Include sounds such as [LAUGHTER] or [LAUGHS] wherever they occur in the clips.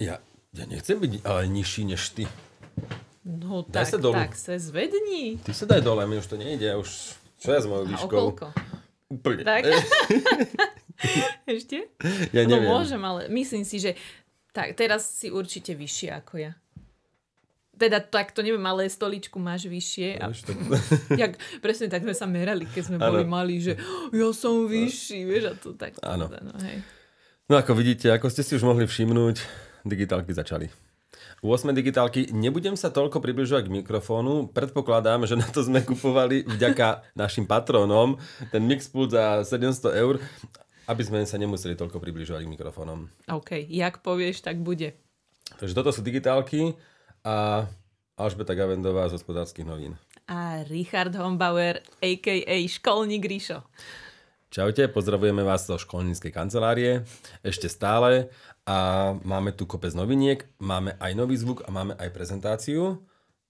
Ja, ja nechcem byť ale nižší než ty. No daj tak, sa dolu. tak sa zvedni. Ty sa daj dole, mi už to nejde. Už, čo ja s mojou výškou? Úplne. Tak. [LAUGHS] Ešte? Ja no neviem. No môžem, ale myslím si, že tak, teraz si určite vyššie ako ja teda tak to neviem, ale stoličku máš vyššie. A, to... [LAUGHS] jak, presne tak sme sa merali, keď sme ano. boli mali, že ja som vyšší, vieš, a to tak. Áno. Teda, no, hej. no ako vidíte, ako ste si už mohli všimnúť, digitálky začali. U 8 digitálky nebudem sa toľko približovať k mikrofónu. Predpokladám, že na to sme kupovali vďaka našim patronom ten Mixpult za 700 eur, aby sme sa nemuseli toľko približovať k mikrofónom. OK, jak povieš, tak bude. Takže toto sú digitálky a Alžbeta Gavendová z hospodárskych novín. A Richard Hombauer, a.k.a. školník Ríšo. Čaute, pozdravujeme vás zo školníckej kancelárie. Ešte stále a máme tu kopec noviniek, máme aj nový zvuk a máme aj prezentáciu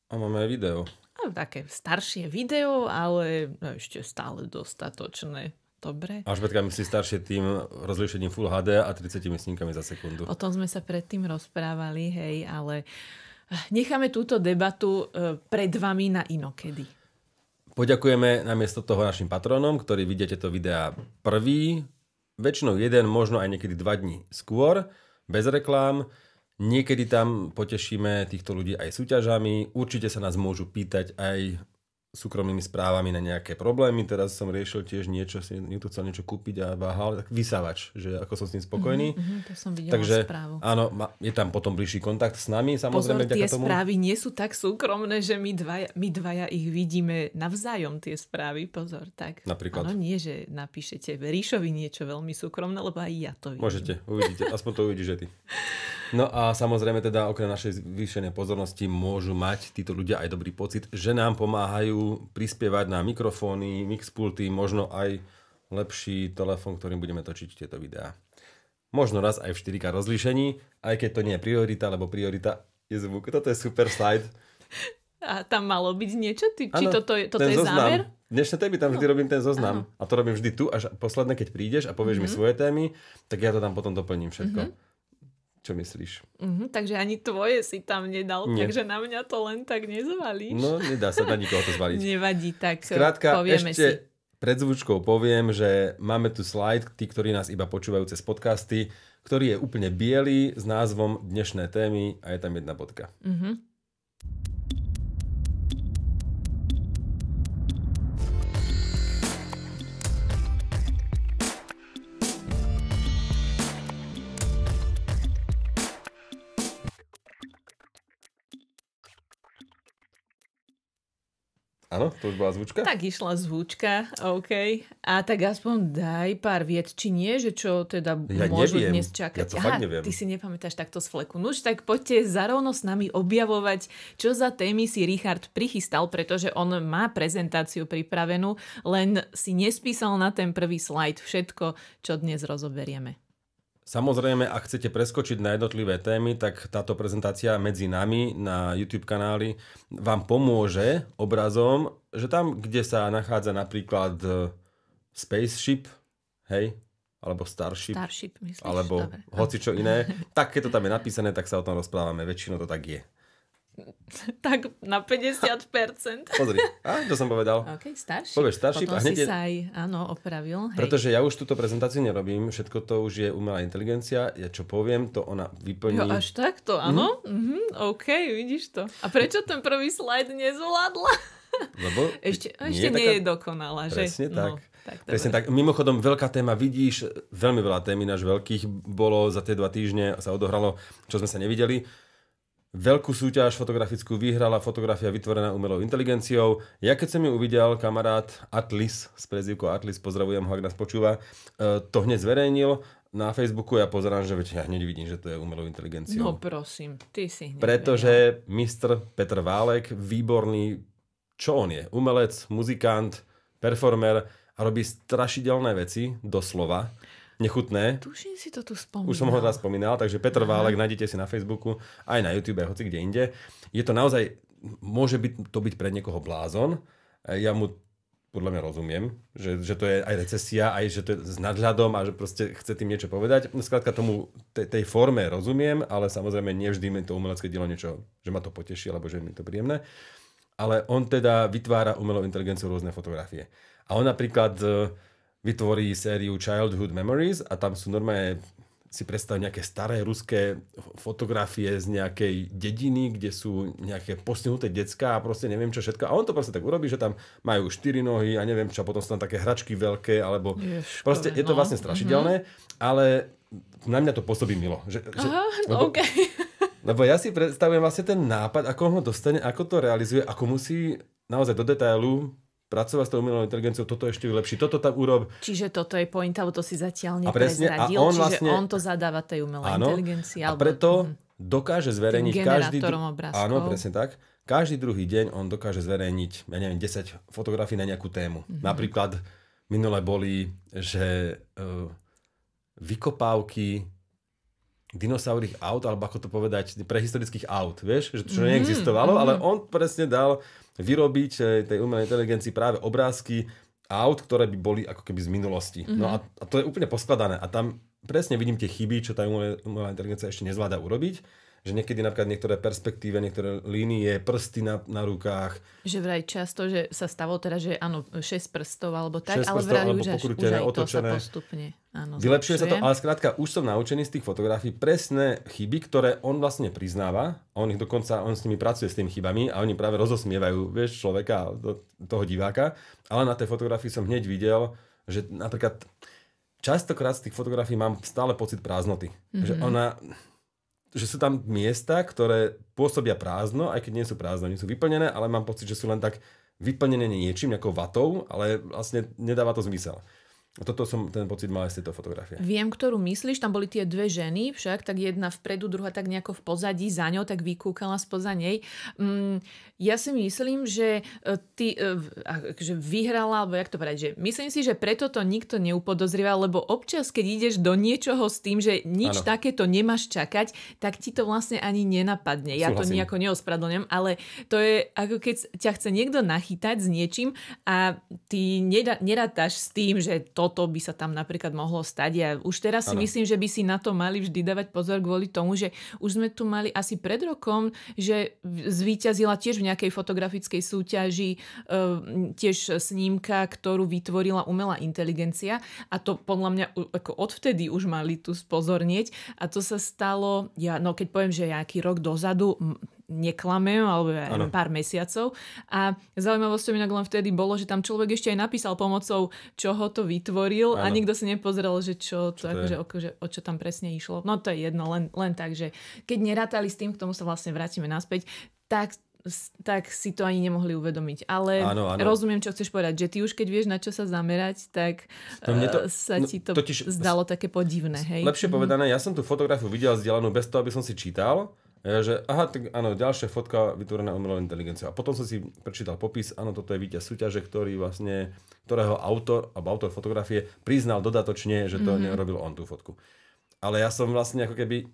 a máme aj video. A také staršie video, ale no, ešte stále dostatočné. Dobre. A špetka myslí staršie tým rozlišením Full HD a 30 snímkami za sekundu. O tom sme sa predtým rozprávali, hej, ale eh, necháme túto debatu eh, pred vami na inokedy. Poďakujeme namiesto toho našim patronom, ktorí vidíte to videa prvý, väčšinou jeden, možno aj niekedy dva dní skôr, bez reklám. Niekedy tam potešíme týchto ľudí aj súťažami. Určite sa nás môžu pýtať aj súkromnými správami na nejaké problémy. Teraz som riešil tiež niečo, si niekto chcel niečo kúpiť a váhal, tak vysávač, že ako som s tým spokojný. Mm-hmm, to som videla Takže, správu. Áno, ma, je tam potom bližší kontakt s nami, samozrejme. Pozor, tie tomu. správy nie sú tak súkromné, že my dvaja, my dvaja ich vidíme navzájom, tie správy, pozor, tak. Napríklad. Áno, nie, že napíšete Ríšovi niečo veľmi súkromné, lebo aj ja to vidím. Môžete, uvidíte, aspoň to uvidíš, že ty. [LAUGHS] No a samozrejme teda okrem našej zvýšenej pozornosti môžu mať títo ľudia aj dobrý pocit, že nám pomáhajú prispievať na mikrofóny, mixpulty, možno aj lepší telefón, ktorým budeme točiť tieto videá. Možno raz aj v 4K rozlíšení, aj keď to nie je priorita, lebo priorita je zvuk. Toto je super slide. A tam malo byť niečo? Ty, ano, či toto je, toto je zoznam. záver? Dnešné témy tam vždy no. robím ten zoznam. Ano. A to robím vždy tu, až posledné, keď prídeš a povieš mm-hmm. mi mhm. svoje témy, tak ja to tam potom doplním všetko. Mm-hmm. Čo myslíš? Uh-huh, takže ani tvoje si tam nedal, Nie. takže na mňa to len tak nezvalíš. No, nedá sa na nikoho to zvaliť. Nevadí, tak eh, Skrátka, povieme ešte si. pred zvučkou poviem, že máme tu slide, tí, ktorí nás iba počúvajú cez podcasty, ktorý je úplne biely s názvom dnešné témy a je tam jedna bodka. Mm-hmm. Áno, to už bola zvučka? Tak išla zvučka, OK. A tak aspoň daj pár viet, či nie, že čo teda ja môžu neviem. dnes čakať. Ja to Aha, fakt neviem. ty si nepamätáš takto z fleku. Nuž, no tak poďte zarovno s nami objavovať, čo za témy si Richard prichystal, pretože on má prezentáciu pripravenú, len si nespísal na ten prvý slajd všetko, čo dnes rozoberieme. Samozrejme, ak chcete preskočiť na jednotlivé témy, tak táto prezentácia medzi nami na YouTube kanáli vám pomôže obrazom, že tam, kde sa nachádza napríklad e, spaceship, hej, alebo Starship, Starship myslíš, alebo Dobre. čo iné, [LAUGHS] tak keď to tam je napísané, tak sa o tom rozprávame. Väčšinou to tak je. [LAUGHS] tak na 50%. [LAUGHS] Pozri, a to som povedal. OK, starší. Povieš starší. Potom hneď... si sa aj, áno, opravil. Hej. Pretože ja už túto prezentáciu nerobím, všetko to už je umelá inteligencia, ja čo poviem, to ona vyplní. Jo, až takto, mhm. áno? Mm-hmm. Mm-hmm, OK, vidíš to. A prečo ten prvý slajd nezvládla? [LAUGHS] Lebo ešte, ešte nie, nie je, taká... je dokonalá, že? Presne tak. No. Tak, Presne tak. Mimochodom, veľká téma, vidíš, veľmi veľa témy náš veľkých bolo za tie dva týždne, sa odohralo, čo sme sa nevideli. Veľkú súťaž fotografickú vyhrala fotografia vytvorená umelou inteligenciou. Ja keď som ju uvidel, kamarát Atlas s prezývkou Atlis, pozdravujem ho, ak nás počúva, e, to hneď zverejnil na Facebooku ja pozerám, že veď ja hneď vidím, že to je umelou inteligenciou. No prosím, ty si hneď Pretože mistr Petr Válek, výborný, čo on je? Umelec, muzikant, performer a robí strašidelné veci, doslova nechutné. Tuším si to tu spomínal. Už som ho raz spomínal, takže Petr Aha. nájdete si na Facebooku, aj na YouTube, hoci kde inde. Je to naozaj, môže byť, to byť pre niekoho blázon. Ja mu podľa mňa rozumiem, že, že to je aj recesia, aj že to je s nadhľadom a že proste chce tým niečo povedať. No, Skladka tomu, tej, tej forme rozumiem, ale samozrejme nevždy mi to umelecké dielo niečo, že ma to poteší, alebo že je mi to príjemné. Ale on teda vytvára umelou inteligenciou rôzne fotografie. A on napríklad e, vytvorí sériu Childhood Memories a tam sú normálne si predstav nejaké staré ruské fotografie z nejakej dediny, kde sú nejaké posnuté decka a proste neviem čo všetko. A on to proste tak urobí, že tam majú štyri nohy a neviem čo, a potom sú tam také hračky veľké, alebo Ježkole, proste je to no. vlastne strašidelné, mm-hmm. ale na mňa to pôsobí milo. Že, že, Aha, lebo, okay. [LAUGHS] lebo ja si predstavujem vlastne ten nápad, ako ho dostane, ako to realizuje, ako musí naozaj do detailu pracovať s tou umelou inteligenciou, toto ešte vylepší, toto tam urob. Čiže toto je point, alebo to si zatiaľ neprezradil, a on čiže vlastne, on to zadáva tej umelej áno, inteligencii. Alebo, a preto mhm. dokáže zverejniť každý... Áno, presne tak. Každý druhý deň on dokáže zverejniť, ja neviem, 10 fotografií na nejakú tému. Mm-hmm. Napríklad minule boli, že uh, vykopávky dinosaurých aut, alebo ako to povedať, prehistorických aut, vieš, že čo mm-hmm. neexistovalo, mm-hmm. ale on presne dal vyrobiť eh, tej umelej inteligencii práve obrázky aut, ktoré by boli ako keby z minulosti. Mm-hmm. No mhm. a, a to je úplne poskladané. A tam presne vidím tie chyby, čo tá umelá inteligencia ešte nezvláda urobiť že niekedy napríklad niektoré perspektíve, niektoré línie, prsty na, na rukách. Že vraj často, že sa stalo teda, že áno, 6 prstov alebo tak, ale vraj alebo už, už aj otočené. to sa postupne áno, Vylepšuje zlepšujem. sa to, ale skrátka už som naučený z tých fotografií presné chyby, ktoré on vlastne priznáva. A on ich dokonca, on s nimi pracuje s tými chybami a oni práve rozosmievajú, vieš, človeka, toho diváka. Ale na tej fotografii som hneď videl, že napríklad častokrát z tých fotografií mám stále pocit prázdnoty. Mm-hmm. Že mhm. ona, že sú tam miesta, ktoré pôsobia prázdno, aj keď nie sú prázdne, nie sú vyplnené, ale mám pocit, že sú len tak vyplnené niečím, nejakou vatou, ale vlastne nedáva to zmysel. Toto som ten pocit mal aj z tejto fotografie. Viem, ktorú myslíš, tam boli tie dve ženy však, tak jedna vpredu, druhá tak nejako v pozadí za ňou, tak vykúkala spoza nej. Mm, ja si myslím, že, e, ty, e, že vyhrala, alebo jak to povedať, že myslím si, že preto to nikto neupodozrieva, lebo občas, keď ideš do niečoho s tým, že nič ano. takéto nemáš čakať, tak ti to vlastne ani nenapadne. Ja Súhlasím. to nejako neospravedlňujem, ale to je ako keď ťa chce niekto nachytať s niečím a ty nerátaš s tým, že to toto by sa tam napríklad mohlo stať. Ja už teraz si myslím, že by si na to mali vždy dávať pozor kvôli tomu, že už sme tu mali asi pred rokom, že zvíťazila tiež v nejakej fotografickej súťaži e, tiež snímka, ktorú vytvorila umelá inteligencia a to podľa mňa ako odvtedy už mali tu spozornieť a to sa stalo, ja, no keď poviem, že nejaký rok dozadu, neklamem, alebo ja neviem, pár mesiacov. A zaujímavosťou inak len vtedy bolo, že tam človek ešte aj napísal pomocou, čo ho to vytvoril ano. a nikto si nepozrel, že čo čo to akože, akože, o čo tam presne išlo. No to je jedno, len, len tak, že keď nerátali s tým, k tomu sa vlastne vrátime naspäť, tak tak si to ani nemohli uvedomiť. Ale áno, áno. rozumiem, čo chceš povedať, že ty už keď vieš, na čo sa zamerať, tak no mne to, e, sa no ti to no, totiž, zdalo také podivné. Hej? Lepšie mhm. povedané, ja som tú fotografiu videl vzdelanú bez toho, aby som si čítal, ja, že aha, tak áno, ďalšia fotka vytvorená umelou inteligenciou. A potom som si prečítal popis, áno, toto je víťaz súťaže, ktorý vlastne, ktorého autor, alebo autor fotografie priznal dodatočne, že to mm-hmm. nerobil on tú fotku. Ale ja som vlastne ako keby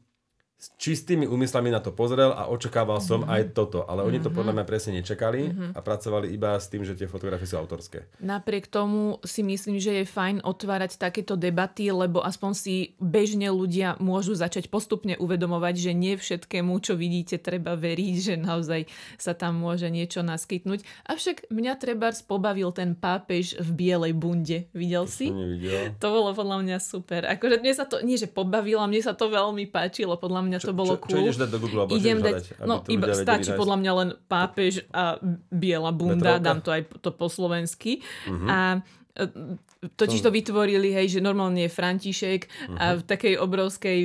s čistými úmyslami na to pozrel a očakával som mm-hmm. aj toto, ale oni mm-hmm. to mhm. podľa mňa presne nečakali mm-hmm. a pracovali iba s tým, že tie fotografie sú autorské. Napriek tomu si myslím, že je fajn otvárať takéto debaty, lebo aspoň si bežne ľudia môžu začať postupne uvedomovať, že nie všetkému, čo vidíte, treba veriť, že naozaj sa tam môže niečo naskytnúť. Avšak mňa treba spobavil ten pápež v bielej bunde. Videl to si? Nevidel. To bolo podľa mňa super. Akože mne sa to, nie že pobavilo, mne sa to veľmi páčilo. Podľa mňa čo, to bolo čo, cool. Čo ideš dať do Google? Alebo Idem dať, hľadať, no iba stačí nájsť. podľa mňa len pápež a biela bunda, Metrovka? dám to aj to po slovensky. Uh-huh. A Totiž to vytvorili, hej, že normálne je František uh-huh. a v mhm. takej obrovskej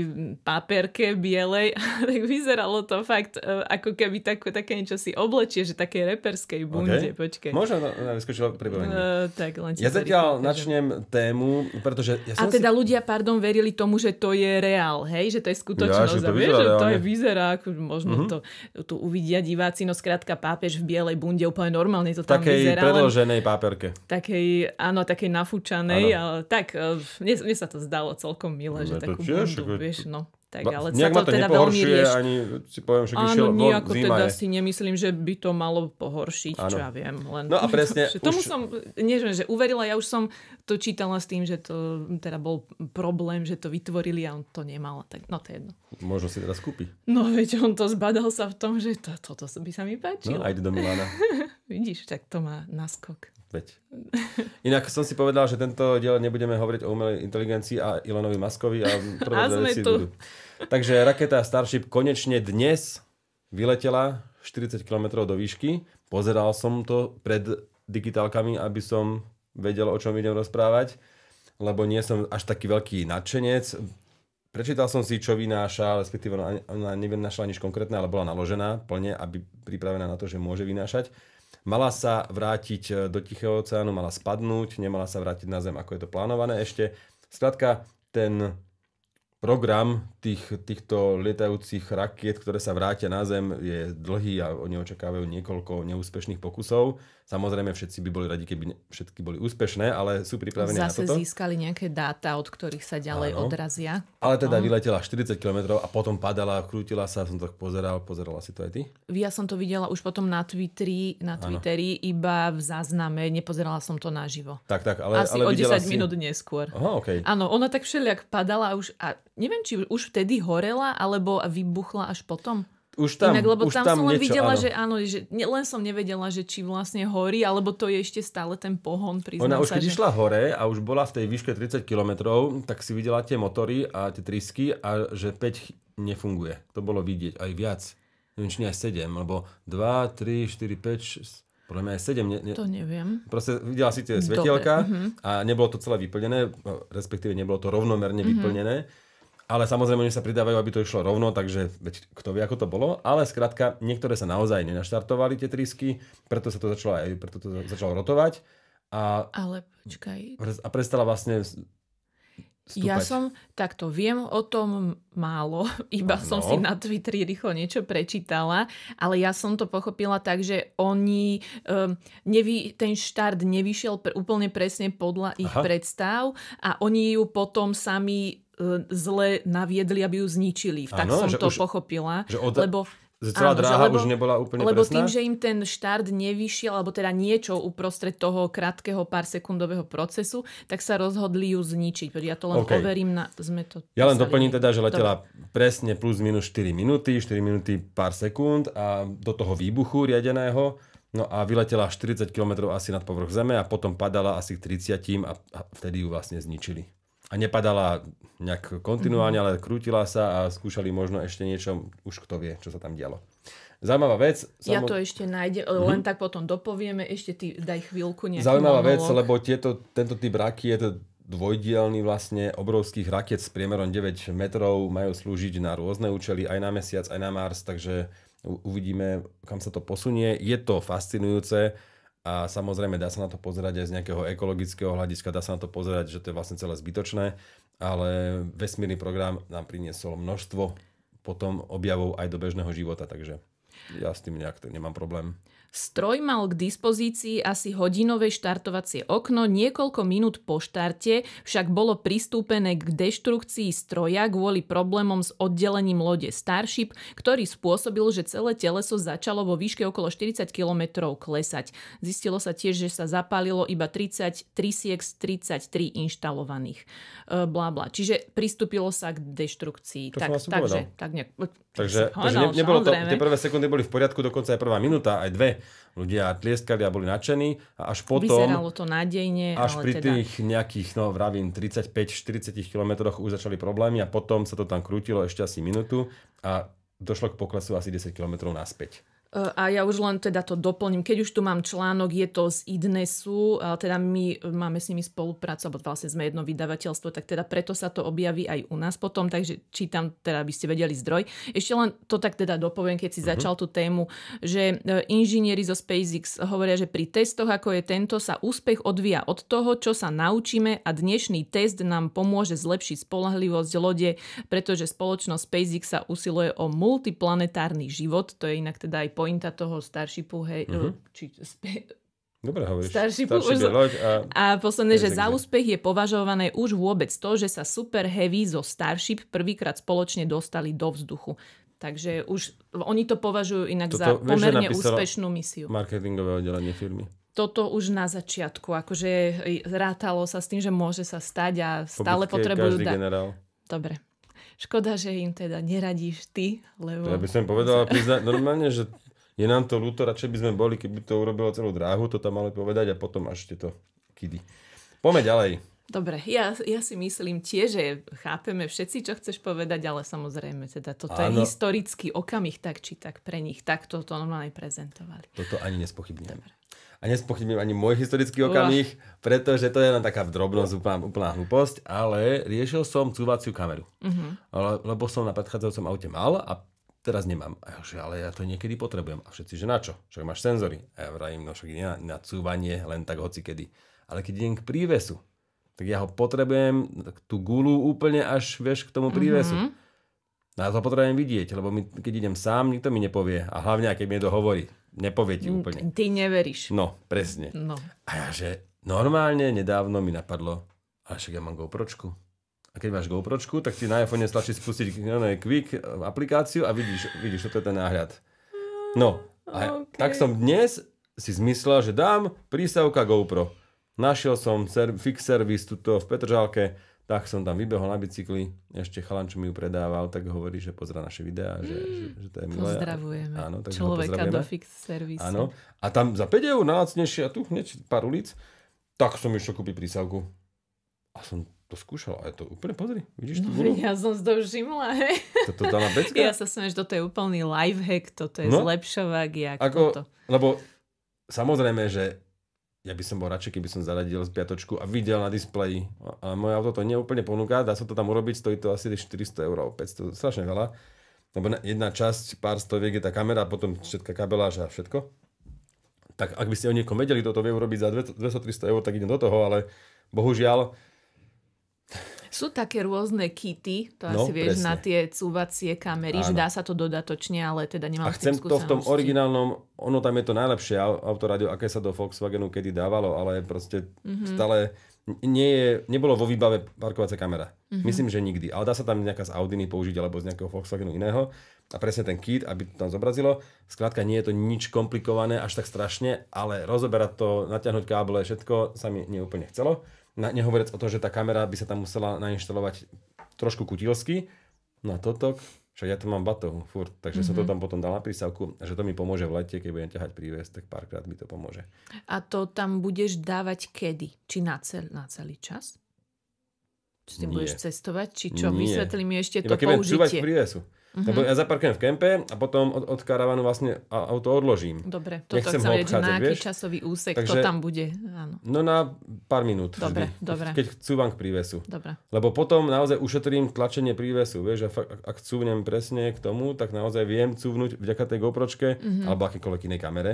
páperke bielej, [LAUGHS] tak vyzeralo to fakt, e, ako keby tak, také niečo si oblečie, že také reperskej bunde, okay. počkej. Možno na vyskočilo Uh, tak, len ja zatiaľ rýchlo, načnem tému, pretože... Ja som a teda si... ľudia, pardon, verili tomu, že to je reál, hej, že to je skutočnosť. Ja, že to, vieš, že to je vyzerá, ako možno uh-huh. to tu uvidia diváci, no skrátka pápež v bielej bunde úplne normálne to tam takej Takej predloženej páperke. Takej, áno, možno takej nafúčanej, ano. ale tak, e, mne, mne sa to zdalo celkom milé, no, že takú tiež, bundu, ako... vieš, no. Tak, ale Nejak sa to, to teda veľmi rieš... ani si poviem, že Áno, nejako zima teda je. si nemyslím, že by to malo pohoršiť, Áno. čo ja viem. Len... No a presne. [LAUGHS] Tomu už... som, neviem, že uverila, ja už som to čítala s tým, že to teda bol problém, že to vytvorili a on to nemal. Tak, no to je jedno. Možno si teraz kúpi. No veď on to zbadal sa v tom, že to, toto by sa mi páčilo. No, aj do Milána. [LAUGHS] Vidíš, tak to má naskok. Veď. Inak som si povedal, že tento diel nebudeme hovoriť o umelej inteligencii a Ilonovi Maskovi a prvé a sme tu. Budú. Takže raketa Starship konečne dnes vyletela 40 km do výšky. Pozeral som to pred digitálkami, aby som vedel, o čom idem rozprávať, lebo nie som až taký veľký nadšenec. Prečítal som si, čo vynáša, respektíve ona nevynášala nič konkrétne, ale bola naložená plne, aby pripravená na to, že môže vynášať Mala sa vrátiť e, do Tichého oceánu, mala spadnúť, nemala sa vrátiť na Zem, ako je to plánované ešte. Skrátka, ten program tých, týchto lietajúcich rakiet, ktoré sa vrátia na Zem, je dlhý a oni očakávajú niekoľko neúspešných pokusov. Samozrejme, všetci by boli radi, keby všetky boli úspešné, ale sú pripravení Zase na toto. Zase získali nejaké dáta, od ktorých sa ďalej Áno. odrazia. Ale teda no. vyletela 40 km a potom padala, krútila sa, som to pozeral, pozerala si to aj ty? Ja som to videla už potom na Twitteri, na Twitteri iba v zázname, nepozerala som to naživo. Tak, tak, ale, Asi ale o 10 si... minút neskôr. Aha, okay. Áno, ona tak všelijak padala už a neviem, či už vtedy horela, alebo vybuchla až potom už tam, Inak, lebo už tam, tam som len niečo, videla, áno. že áno, že ne, len som nevedela, že či vlastne horí, alebo to je ešte stále ten pohon. Ona už keď že... išla hore a už bola v tej výške 30 km, tak si videla tie motory a tie trysky a že 5 nefunguje. To bolo vidieť aj viac. Neviem, či nie aj 7, lebo 2, 3, 4, 5, 6, podľa mňa aj 7. Ne, ne, to neviem. Proste videla si tie svetielka Dobre, mhm. a nebolo to celé vyplnené, no, respektíve nebolo to rovnomerne mm-hmm. vyplnené ale samozrejme oni sa pridávajú, aby to išlo rovno, takže veď kto vie, ako to bolo. Ale skrátka, niektoré sa naozaj nenaštartovali tie trysky, preto sa to začalo, aj, preto to začalo rotovať. A, ale počkaj. A prestala vlastne Stúpať. Ja som, takto viem o tom málo, [LAUGHS] iba no. som si no. na Twitteri rýchlo niečo prečítala, ale ja som to pochopila tak, že oni, um, nevy, ten štart nevyšiel pr- úplne presne podľa ich Aha. predstav a oni ju potom sami E, zle naviedli, aby ju zničili. Tak ano, som to už, pochopila. Že od... Lebo že celá Áno, dráha že lebo, už nebola úplne Lebo presná? tým, že im ten štart nevyšiel, alebo teda niečo uprostred toho krátkeho pár sekundového procesu, tak sa rozhodli ju zničiť. Ja to len okay. overím. Na, sme to ja len doplním teda, že letela Dobre. presne plus minus 4 minúty, 4 minúty pár sekúnd a do toho výbuchu riadeného No a vyletela 40 km asi nad povrch Zeme a potom padala asi k 30 a vtedy ju vlastne zničili a nepadala nejak kontinuálne, ale krútila sa a skúšali možno ešte niečo, už kto vie, čo sa tam dialo. Zaujímavá vec. Samo... Ja to ešte nájdem, mm-hmm. len tak potom dopovieme, ešte ty daj chvíľku nejaký Zaujímavá monolog. vec, lebo tieto, tento typ rakiet dvojdielný vlastne obrovských rakiet s priemerom 9 metrov majú slúžiť na rôzne účely, aj na mesiac, aj na Mars, takže uvidíme, kam sa to posunie. Je to fascinujúce a samozrejme dá sa na to pozerať aj z nejakého ekologického hľadiska, dá sa na to pozerať, že to je vlastne celé zbytočné, ale vesmírny program nám priniesol množstvo potom objavov aj do bežného života, takže ja s tým nejak nemám problém. Stroj mal k dispozícii asi hodinové štartovacie okno, niekoľko minút po štarte však bolo pristúpené k deštrukcii stroja kvôli problémom s oddelením lode Starship, ktorý spôsobil, že celé teleso začalo vo výške okolo 40 km klesať. Zistilo sa tiež, že sa zapálilo iba 30 3 z 33 inštalovaných. E, bla, bla. Čiže pristúpilo sa k deštrukcii. To tak, vlastne takže, tak ne... Takže, takže ne, nebolo to, tie prvé sekundy boli v poriadku, dokonca aj prvá minúta, aj dve ľudia tlieskali a boli nadšení a až potom... Vyzeralo to nádejne, Až ale pri teda... tých nejakých, no vravím, 35-40 kilometroch už začali problémy a potom sa to tam krútilo ešte asi minútu a došlo k poklesu asi 10 kilometrov naspäť. E, a ja už len teda to doplním. Keď už tu mám článok, je to z IDNESu, teda my máme s nimi spoluprácu, alebo vlastne sme jedno vydavateľstvo, tak teda preto sa to objaví aj u nás potom, takže čítam, teda aby ste vedeli zdroj. Ešte len to tak teda dopoviem, keď si uh-huh. začal tú tému, že e, inžinieri zo SpaceX hovoria, že pri testoch ako je tento sa úspech odvíja od toho, čo sa naučíme a dnešný test nám pomôže zlepšiť spolahlivosť lode, pretože spoločnosť SpaceX sa usiluje o multiplanetárny život, to je inak teda aj pointa toho staršipu, hej, mm-hmm. či spe, Dobre hovoríš. Starší, starší už... a... a posledné, že za úspech je považované už vôbec to, že sa Super Heavy zo Starship prvýkrát spoločne dostali do vzduchu. Takže už oni to považujú inak Toto, za pomerne vieš, úspešnú misiu. Marketingové oddelenie firmy toto už na začiatku, akože eh, rátalo sa s tým, že môže sa stať a stále Pobudke, potrebujú... dať. generál. Dobre. Škoda, že im teda neradíš ty, lebo... Ja by som povedala, prizna- normálne, že je nám to ľúto, radšej by sme boli, keby to urobilo celú dráhu, to tam mali povedať a potom až tieto kidy. Poďme ďalej. Dobre, ja, ja si myslím tie, že chápeme všetci, čo chceš povedať, ale samozrejme, teda toto ano. je historický okamih, tak či tak pre nich, tak toto normálne prezentovali. Toto ani nespochybňujem. Dobre. A nespochybňujem ani môj historický okamih, Uah. pretože to je len taká drobnosť, úplná, úplná hlúposť, ale riešil som cúvaciu kameru. Uh-huh. lebo som na predchádzajúcom aute mal a teraz nemám. A ja, že, ale ja to niekedy potrebujem. A všetci, že na čo? Však máš senzory. A ja vravím, no však na, na cúvanie, len tak hoci kedy. Ale keď idem k prívesu, tak ja ho potrebujem, tú gulu úplne až, vieš, k tomu mhm. prívesu. Mm-hmm. No ja to potrebujem vidieť, lebo my, keď idem sám, nikto mi nepovie. A hlavne, keď mi to hovorí, nepovie ti mm, úplne. Ty neveríš. No, presne. No. A ja, že normálne nedávno mi napadlo, ale však ja mám GoPročku a keď máš GoPročku, tak ti na iPhone stačí spustiť no, no, Quick e, aplikáciu a vidíš, vidíš, toto je ten náhľad. No, a okay. tak som dnes si zmyslel, že dám prísavka GoPro. Našiel som serv- fix service tuto v Petržalke, tak som tam vybehol na bicykli, ešte chalan, čo mi ju predával, tak hovorí, že pozera naše videá, že, mm, že, že to je milé. Pozdravujeme. Áno, tak Človeka do fix servisu. Áno. A tam za 5 eur najlacnejšie, a tu hneď pár ulic, tak som išiel kúpiť prísavku. A som to skúšal a je to úplne, pozri, vidíš no, tú Ja som si to všimla, hej. Toto dala becka? Ja sa že toto je úplný lifehack, toto je no, zlepšovák, jak ako, toto. Lebo samozrejme, že ja by som bol radšej, keby som zaradil z piatočku a videl na displeji. A, moje auto to neúplne ponúka, dá sa to tam urobiť, stojí to asi 400 eur, 500, strašne veľa. Lebo jedna časť, pár stoviek je tá kamera, potom všetka kabeláž a všetko. Tak ak by ste o niekom vedeli, kto to vie urobiť za 200-300 eur, tak idem do toho, ale bohužiaľ sú také rôzne kity, to no, asi vieš, presne. na tie cúvacie kamery, Áno. že dá sa to dodatočne, ale teda nemám A chcem to v tom originálnom, ono tam je to najlepšie autoradio, aké sa do Volkswagenu kedy dávalo, ale proste mm-hmm. stále nie je, nebolo vo výbave parkovacia kamera. Mm-hmm. Myslím, že nikdy. Ale dá sa tam nejaká z Audiny použiť alebo z nejakého Volkswagenu iného. A presne ten kit, aby to tam zobrazilo. Skrátka nie je to nič komplikované až tak strašne, ale rozoberať to, natiahnuť káble, všetko sa mi neúplne chcelo. Na, nehovoriac o to, že tá kamera by sa tam musela nainštalovať trošku kutilsky. Na no toto, však ja tu mám batohu furt, takže mm-hmm. sa to mhm. tam potom dala na prísavku, že to mi pomôže v lete, keď budem ťahať príves, tak párkrát mi to pomôže. A to tam budeš dávať kedy? Či na, cel, na celý čas? Či ty budeš cestovať? Či čo? Nie. Vysvetli mi ešte Iba to keď použitie. Keď prívesu mm Lebo ja zaparkujem v kempe a potom od, od karavanu vlastne auto odložím. Dobre, to Nechcem tak sa na aký vieš? časový úsek Takže, to tam bude. Áno. No na pár minút. Dobre, vždy, dobre. Keď chcú vám k prívesu. Dobre. Lebo potom naozaj ušetrím tlačenie prívesu. Vieš, ak, ak cúvnem presne k tomu, tak naozaj viem cúvnuť vďaka tej GoPročke mm-hmm. alebo akýkoľvek inej kamere.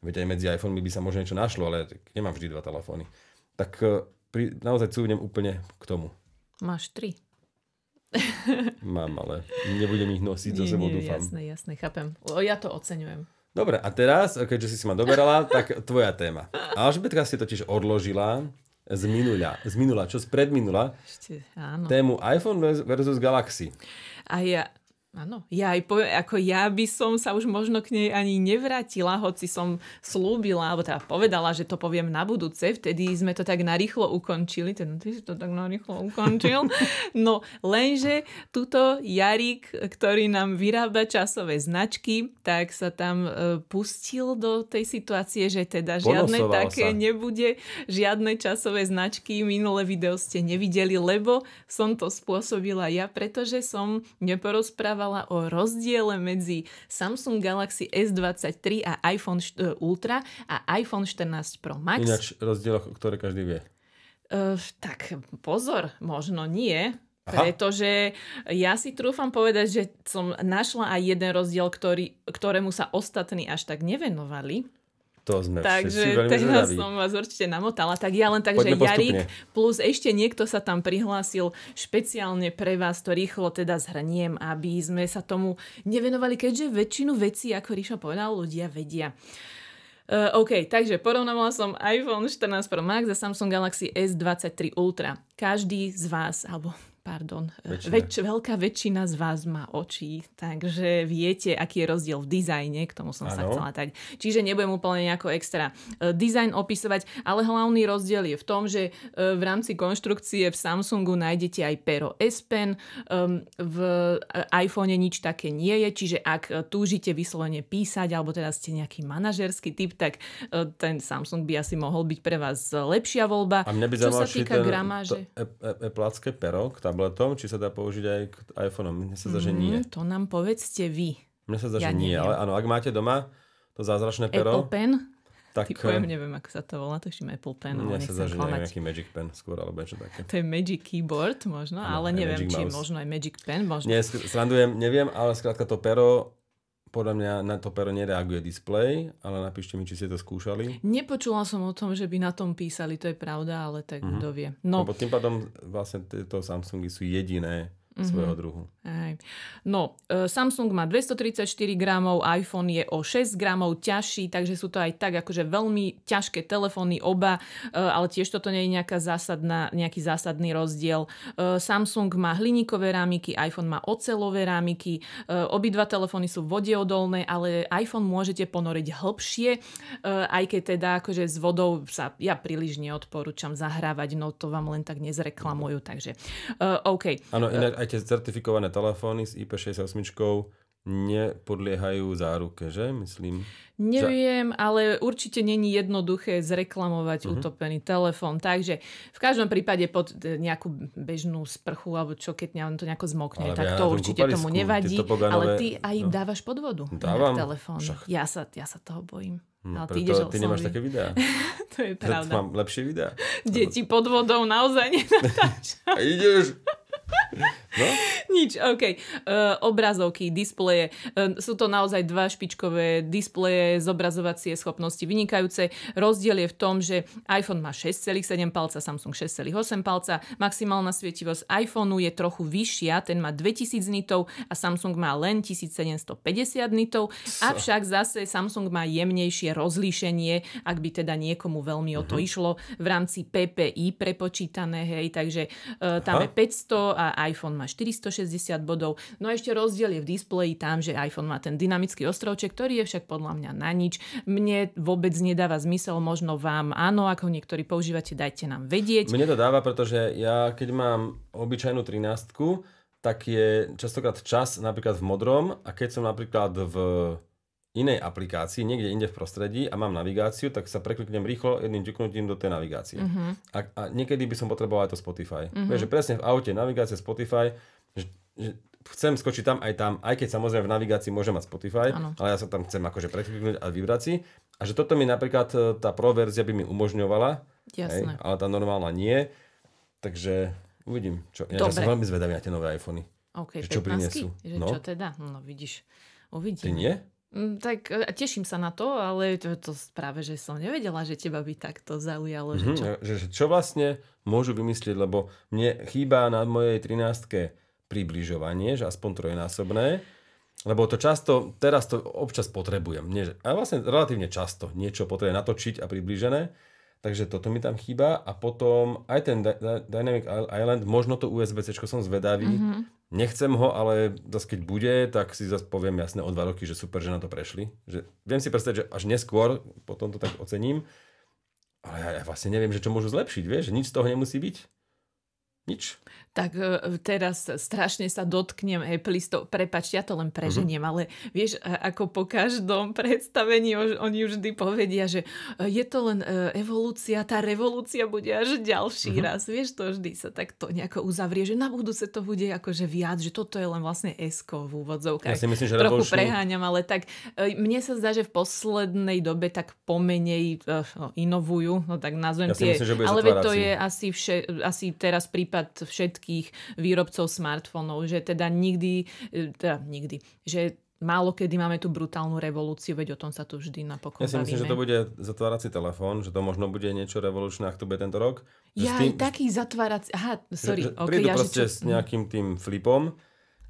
Veď aj medzi iPhone by sa možno niečo našlo, ale nemám vždy dva telefóny. Tak eh, pri, naozaj cúvnem úplne k tomu. Máš tri. [LAUGHS] Mám, ale nebudem ich nosiť za sebou, dúfam. Jasné, jasné, chápem. Ja to oceňujem. Dobre, a teraz, keďže si si ma doberala, [LAUGHS] tak tvoja téma. Alžbetka si totiž odložila z minula, z minula čo z predminula, Ešte, áno. tému iPhone versus Galaxy. A ja, Áno, ja aj ako ja by som sa už možno k nej ani nevrátila, hoci som slúbila, alebo teda povedala, že to poviem na budúce, vtedy sme to tak narýchlo ukončili, ten teda ty si to tak narýchlo ukončil, no lenže tuto Jarik, ktorý nám vyrába časové značky, tak sa tam e, pustil do tej situácie, že teda žiadne Ponosoval také sa. nebude, žiadne časové značky, minulé video ste nevideli, lebo som to spôsobila ja, pretože som neporozprávala rozprávala o rozdiele medzi Samsung Galaxy S23 a iPhone e, Ultra a iPhone 14 Pro Max. Ináč rozdieloch, ktoré každý vie. Uh, tak pozor, možno nie, Aha. Pretože ja si trúfam povedať, že som našla aj jeden rozdiel, ktorý, ktorému sa ostatní až tak nevenovali. To sme Takže teraz som vás určite namotala. Tak ja len tak, Poďme že postupne. Jarik plus ešte niekto sa tam prihlásil špeciálne pre vás, to rýchlo teda zhrniem, aby sme sa tomu nevenovali, keďže väčšinu vecí, ako Ríša povedal, ľudia vedia. Uh, OK, takže porovnávala som iPhone 14 Pro Max a Samsung Galaxy S23 Ultra. Každý z vás, alebo pardon, e, väčšina. Väč, veľká väčšina z vás má oči, takže viete, aký je rozdiel v dizajne, k tomu som ano. sa chcela tak. Čiže nebudem úplne nejako extra e, dizajn opisovať, ale hlavný rozdiel je v tom, že e, v rámci konštrukcie v Samsungu nájdete aj pero S Pen, v iPhone nič také nie je, čiže ak túžite vyslovene písať, alebo teda ste nejaký manažerský typ, tak ten Samsung by asi mohol byť pre vás lepšia voľba. A mne by Čo sa týka ten, gramáže... To, e, e, e, pero, tam tabletom, či sa dá použiť aj k iPhoneom. Mne sa zdá, že mhm, nie. to nám povedzte vy. Mne sa zdá, ja že neviem. nie, ale áno, ak máte doma to zázračné pero. Apple Pen? Tak, poviem, eh, neviem, ako sa to volá, ešte Apple Pen. Mne sa zdá, že nejaký aký Magic Pen skôr, alebo niečo také. To je Magic Keyboard možno, no, ale neviem, či Mouse. možno aj Magic Pen. Možno. Nie, srandujem, neviem, ale skrátka to pero podľa mňa na to pero nereaguje displej, ale napíšte mi, či ste to skúšali. Nepočula som o tom, že by na tom písali, to je pravda, ale tak mm-hmm. kto vie. No. pod no. tým pádom vlastne tieto Samsungy sú jediné mm-hmm. svojho druhu. Hej. No, e, Samsung má 234 gramov, iPhone je o 6 gramov ťažší, takže sú to aj tak akože veľmi ťažké telefóny oba, e, ale tiež toto nie je nejaká zásadná, nejaký zásadný rozdiel. E, Samsung má hliníkové rámiky, iPhone má ocelové rámiky, obidva telefóny sú vodeodolné, ale iPhone môžete ponoriť hlbšie, aj keď teda akože s vodou sa ja príliš neodporúčam zahrávať, no to vám len tak nezreklamujú, takže OK. Áno, aj tie certifikované telefóny s IP68 nepodliehajú záruke, že? Myslím. Neviem, že... ale určite není jednoduché zreklamovať uh-huh. utopený telefón. Takže v každom prípade pod e, nejakú bežnú sprchu alebo čo, keď on to nejako zmokne, ale tak to určite tomu nevadí. Poganové... Ale ty aj no. dávaš pod vodu Dávam, telefón. Ja sa, ja sa toho bojím. No, ale ty, ideš ty nemáš také videá. [LAUGHS] to je pravda. mám lepšie videá. Deti pod vodou naozaj [LAUGHS] nenatáčam. ideš No? Nič, OK. Uh, obrazovky, displeje. Uh, sú to naozaj dva špičkové displeje, zobrazovacie schopnosti vynikajúce. Rozdiel je v tom, že iPhone má 6,7 palca, Samsung 6,8 palca. Maximálna svietivosť iPhoneu je trochu vyššia, ten má 2000 nitov a Samsung má len 1750 nitov. Avšak zase Samsung má jemnejšie rozlíšenie, ak by teda niekomu veľmi o to mm-hmm. išlo v rámci PPI prepočítané, hej, takže uh, tam Aha. je 500 a iPhone má 460 bodov, no a ešte rozdiel je v displeji tam, že iPhone má ten dynamický ostrovček, ktorý je však podľa mňa na nič. Mne vôbec nedáva zmysel, možno vám áno, ako niektorí používate, dajte nám vedieť. Mne to dáva, pretože ja keď mám obyčajnú 13, tak je častokrát čas napríklad v modrom a keď som napríklad v inej aplikácii, niekde inde v prostredí a mám navigáciu, tak sa prekliknem rýchlo jedným ťuknutím do tej navigácie. Uh-huh. A, a niekedy by som potreboval aj to Spotify. Uh-huh. Vieš, že presne v aute navigácia Spotify, že, že chcem skočiť tam aj tam, aj keď samozrejme v navigácii môžem mať Spotify, ano. ale ja sa tam chcem akože prekliknúť a vybrať si. A že toto mi napríklad e, tá pro verzia by mi umožňovala, Jasné. Hej, ale tá normálna nie. Takže uvidím. Čo. Ja, ja som veľmi zvedavý na tie nové iPhony. Okay, že čo prinesú. Že no? Čo teda? No vidíš. Uvidím. Ty nie? Mm, tak e, teším sa na to, ale to, to práve, že som nevedela, že teba by takto zaujalo. Že mhm, čo? Že, čo vlastne môžu vymyslieť, lebo mne chýba na mojej 13 približovanie, že aspoň trojnásobné, lebo to často, teraz to občas potrebujem, nie, a vlastne relatívne často niečo potrebujem natočiť a približené, takže toto mi tam chýba a potom aj ten Dynamic Island, možno to USB-C, som zvedavý, mm-hmm. Nechcem ho, ale zase keď bude, tak si zase poviem jasne o dva roky, že super, že na to prešli. Že, viem si predstaviť, že až neskôr potom to tak ocením, ale ja, ja vlastne neviem, že čo môžu zlepšiť, vieš, že nič z toho nemusí byť. Nič tak e, e, teraz strašne sa dotknem Appleistov. Prepač, ja to len preženiem, mm-hmm. ale vieš, ako po každom [LAUGHS] predstavení oni vždy povedia, že e, je to len evolúcia, tá revolúcia bude až ďalší mm-hmm. raz. Vieš, to vždy sa takto nejako uzavrie, že na budúce to bude akože viac, že toto je len vlastne esko v úvodzovkách. Ja si myslím, že Trochu revolučný... preháňam, ale tak mne sa zdá, že v poslednej dobe tak pomenej no, inovujú, no tak nazvem ja tie, myslím, ale to je asi, vše, asi teraz prípad všetkých všetkých výrobcov smartfónov, že teda nikdy, e, teda nikdy, že málo kedy máme tú brutálnu revolúciu, veď o tom sa tu vždy napokon Ja si myslím, že to bude zatvárací telefón, že to možno bude niečo revolučné, ak to bude tento rok. Ja tým, aj taký zatvárací... Aha, sorry. Že, okay, prídu ja, proste čo... s nejakým tým flipom,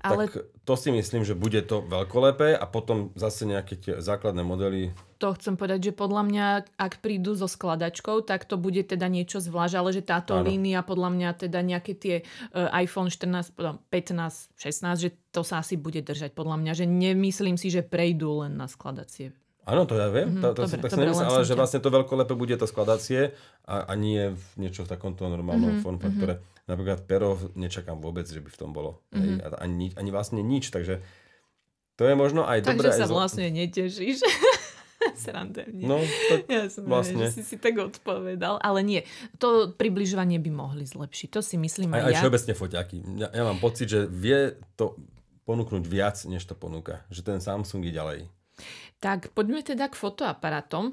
ale... Tak to si myslím, že bude to veľkolepé a potom zase nejaké tie základné modely. To chcem povedať, že podľa mňa, ak prídu so skladačkou, tak to bude teda niečo zvlášť, ale že táto ano. línia podľa mňa teda nejaké tie e, iPhone 14, 15, 16, že to sa asi bude držať podľa mňa, že nemyslím si, že prejdú len na skladacie Áno, to ja viem, mm-hmm, to, to, dobre, tak dobre, ale že vlastne to veľko lepe bude to skladacie a, a nie v niečo v takomto normálnom mm-hmm, forme, mm-hmm. napríklad pero nečakám vôbec, že by v tom bolo. Mm-hmm. Hej, mhm. ani, ani vlastne nič, takže to je možno aj dobré. Takže sa aj vlastne netešíš. [LAUGHS] Srandevne. No, tak som vlastne. že si si tak odpovedal. Ale nie, to približovanie by mohli zlepšiť. To si myslím aj, aj, aj ja. Aj všeobecne foťaky. Ja, ja mám pocit, že vie to ponúknuť viac, než to ponúka. Že ten Samsung je ďalej. Tak poďme teda k fotoaparátom. E,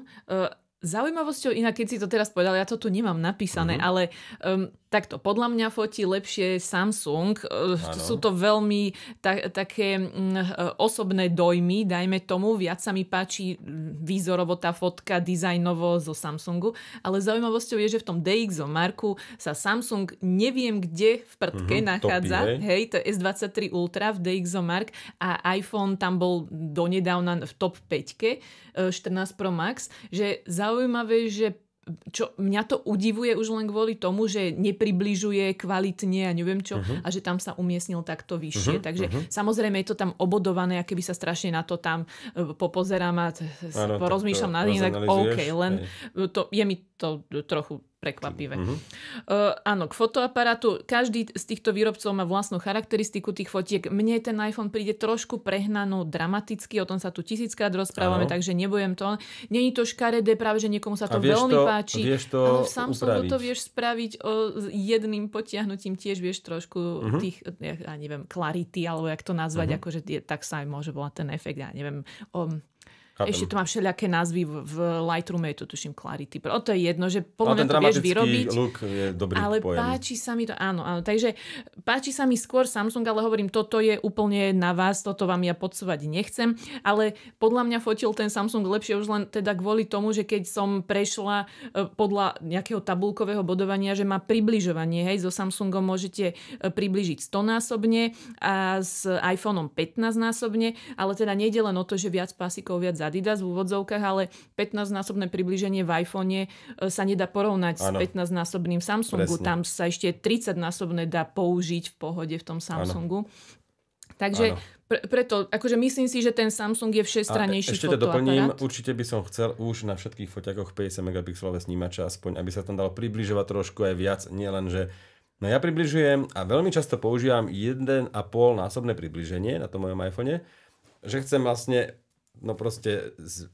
zaujímavosťou, inak keď si to teraz povedal, ja to tu nemám napísané, uh-huh. ale um, Takto, podľa mňa fotí lepšie Samsung. Ano. E, sú to veľmi ta- také mm, e, osobné dojmy, dajme tomu. Viac sa mi páči mm, výzorovo tá fotka, dizajnovo zo Samsungu. Ale zaujímavosťou je, že v tom DXO Marku sa Samsung neviem kde v prdke mm-hmm, nachádza. Topi, hej. hej, to je S23 Ultra v DXO Mark a iPhone tam bol donedávna v top 5 14 e, Pro Max. Že zaujímavé, že čo mňa to udivuje už len kvôli tomu, že nepribližuje kvalitne a neviem čo uh-huh. a že tam sa umiestnil takto vyššie. Uh-huh. Takže uh-huh. samozrejme je to tam obodované a keby sa strašne na to tam e, popozerám a porozmýšľam nad tým, tak OK, len to, je mi to trochu prekvapivé. Mm-hmm. Uh, áno, k fotoaparátu. Každý z týchto výrobcov má vlastnú charakteristiku tých fotiek. Mne ten iPhone príde trošku prehnanú dramaticky, o tom sa tu tisíckrát rozprávame, ano. takže nebojem to. Není to škaredé, práve že niekomu sa to veľmi to, páči. Vieš to ale v Samsungu upraviť. to vieš spraviť o, s jedným potiahnutím tiež vieš trošku mm-hmm. tých, ja, ja neviem, klarity, alebo jak to nazvať, mm-hmm. akože tak sa aj môže volať ten efekt, ja neviem, o, Chápem. Ešte to má všelijaké názvy, v Lightroom, je to tuším Clarity. O to je jedno, že podľa mňa to vieš vyrobiť. Look je dobrý ale pojem. páči sa mi to, áno, áno. Takže páči sa mi skôr Samsung, ale hovorím, toto je úplne na vás, toto vám ja podsúvať nechcem. Ale podľa mňa fotil ten Samsung lepšie už len teda kvôli tomu, že keď som prešla e, podľa nejakého tabulkového bodovania, že má približovanie. Hej, so Samsungom môžete e, približiť 100 násobne a s iPhoneom 15 násobne, ale teda nejde len o to, že viac pásikov, viac Adidas v úvodzovkách, ale 15-násobné približenie v iPhone e, sa nedá porovnať ano. s 15-násobným Samsungu. Presne. Tam sa ešte 30-násobné dá použiť v pohode v tom Samsungu. Ano. Takže ano. Pre, preto, akože myslím si, že ten Samsung je všestranejší e, ešte to doplním, určite by som chcel už na všetkých foťakoch 50 megapixelové snímače aspoň, aby sa tam dalo približovať trošku aj viac, nielen že No ja približujem a veľmi často používam 1,5 násobné približenie na tom mojom iPhone, že chcem vlastne no proste z,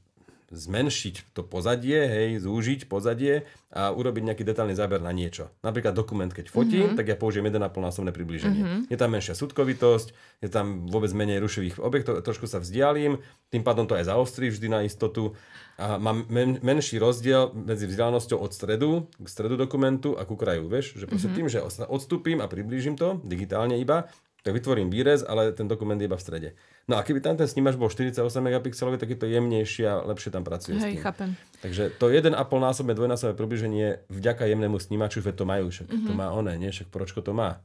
zmenšiť to pozadie, hej, zúžiť pozadie a urobiť nejaký detailný záber na niečo. Napríklad dokument, keď fotím, mm-hmm. tak ja použijem 1,5 násobné približenie. Mm-hmm. Je tam menšia sudkovitosť, je tam vôbec menej rušivých objektov, trošku sa vzdialím, tým pádom to aj zaostrí vždy na istotu. A mám men- menší rozdiel medzi vzdialenosťou od stredu k stredu dokumentu a ku kraju, vieš, že proste mm-hmm. tým, že odstúpim a priblížim to digitálne iba, tak vytvorím výrez, ale ten dokument je iba v strede. No a keby tam ten snímač bol 48 megapixelový, tak je to jemnejšie a lepšie tam pracuje Hej, s tým. chápem. Takže to 1,5 násobné, dvojnásobné približenie vďaka jemnému snímaču, že to majú, však mm-hmm. to mhm. má oné, nie? Však pročko to má?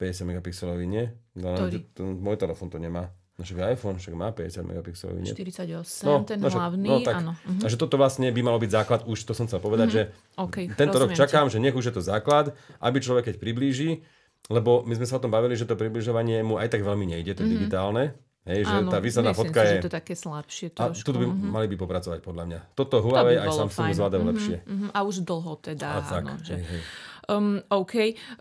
50 megapixelový, nie? No, to, to, môj telefon to nemá. No však iPhone však má 50 megapixelový, nie? 48, no, ten no, však, hlavný, no, tak, áno. Uh-huh. Takže toto vlastne by malo byť základ, už to som chcel povedať, uh-huh. že okay, tento rok čakám, že nech už je to základ, aby človek keď priblíži, lebo my sme sa o tom bavili, že to približovanie mu aj tak veľmi nejde, to mm-hmm. digitálne, Hej, že Áno, tá výsledná fotka si, je... Že to také slabšie trošku. A tu by, mm-hmm. mali by popracovať podľa mňa. Toto Huawei to aj Samsung zvládajú mm-hmm, lepšie. Mm-hmm, a už dlho teda. A áno, tak, že... hej, hej. Um, OK,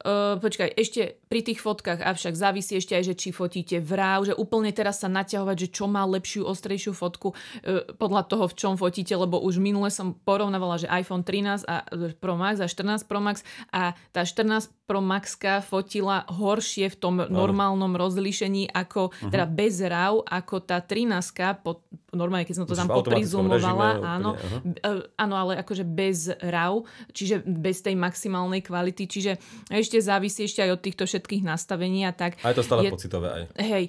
uh, počkaj, ešte pri tých fotkách, avšak závisí ešte aj, že či fotíte vráv, že úplne teraz sa naťahovať, že čo má lepšiu, ostrejšiu fotku e, podľa toho, v čom fotíte, lebo už minule som porovnávala, že iPhone 13 a e, Pro Max a 14 Pro Max a tá 14 Pro Maxka fotila horšie v tom normálnom rozlíšení ako uh-huh. teda bez RAW, ako tá 13 po, normálne, keď som to tam poprizumovala, áno, úplne, uh-huh. áno, ale akože bez RAW, čiže bez tej maximálnej kvality, čiže ešte závisí ešte aj od týchto všetkých všetkých nastavení a tak. A je to stále je, pocitové aj. Hej,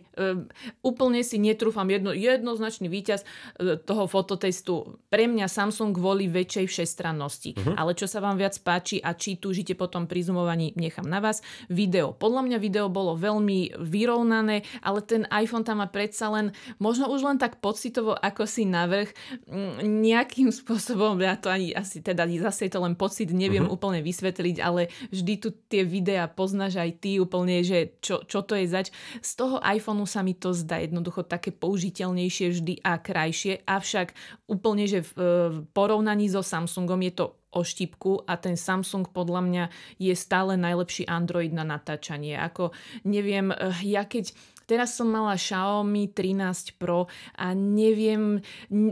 úplne si netrúfam jedno, jednoznačný výťaz e, toho fototestu. Pre mňa Samsung kvôli väčšej všestrannosti. Uh-huh. Ale čo sa vám viac páči a či túžite potom pri zoomovaní, nechám na vás. Video. Podľa mňa video bolo veľmi vyrovnané, ale ten iPhone tam má predsa len, možno už len tak pocitovo, ako si navrh, mm, nejakým [LAUGHS] spôsobom, ja to ani asi teda zase je to len pocit, neviem uh-huh. úplne vysvetliť, ale vždy tu tie videá poznáš aj ty, úplne, že čo, čo to je zač. Z toho iPhoneu sa mi to zdá jednoducho také použiteľnejšie vždy a krajšie, avšak úplne, že v, v porovnaní so Samsungom je to o štipku a ten Samsung podľa mňa je stále najlepší Android na natáčanie. Ako neviem, eh, ja keď Teraz som mala Xiaomi 13 Pro a neviem,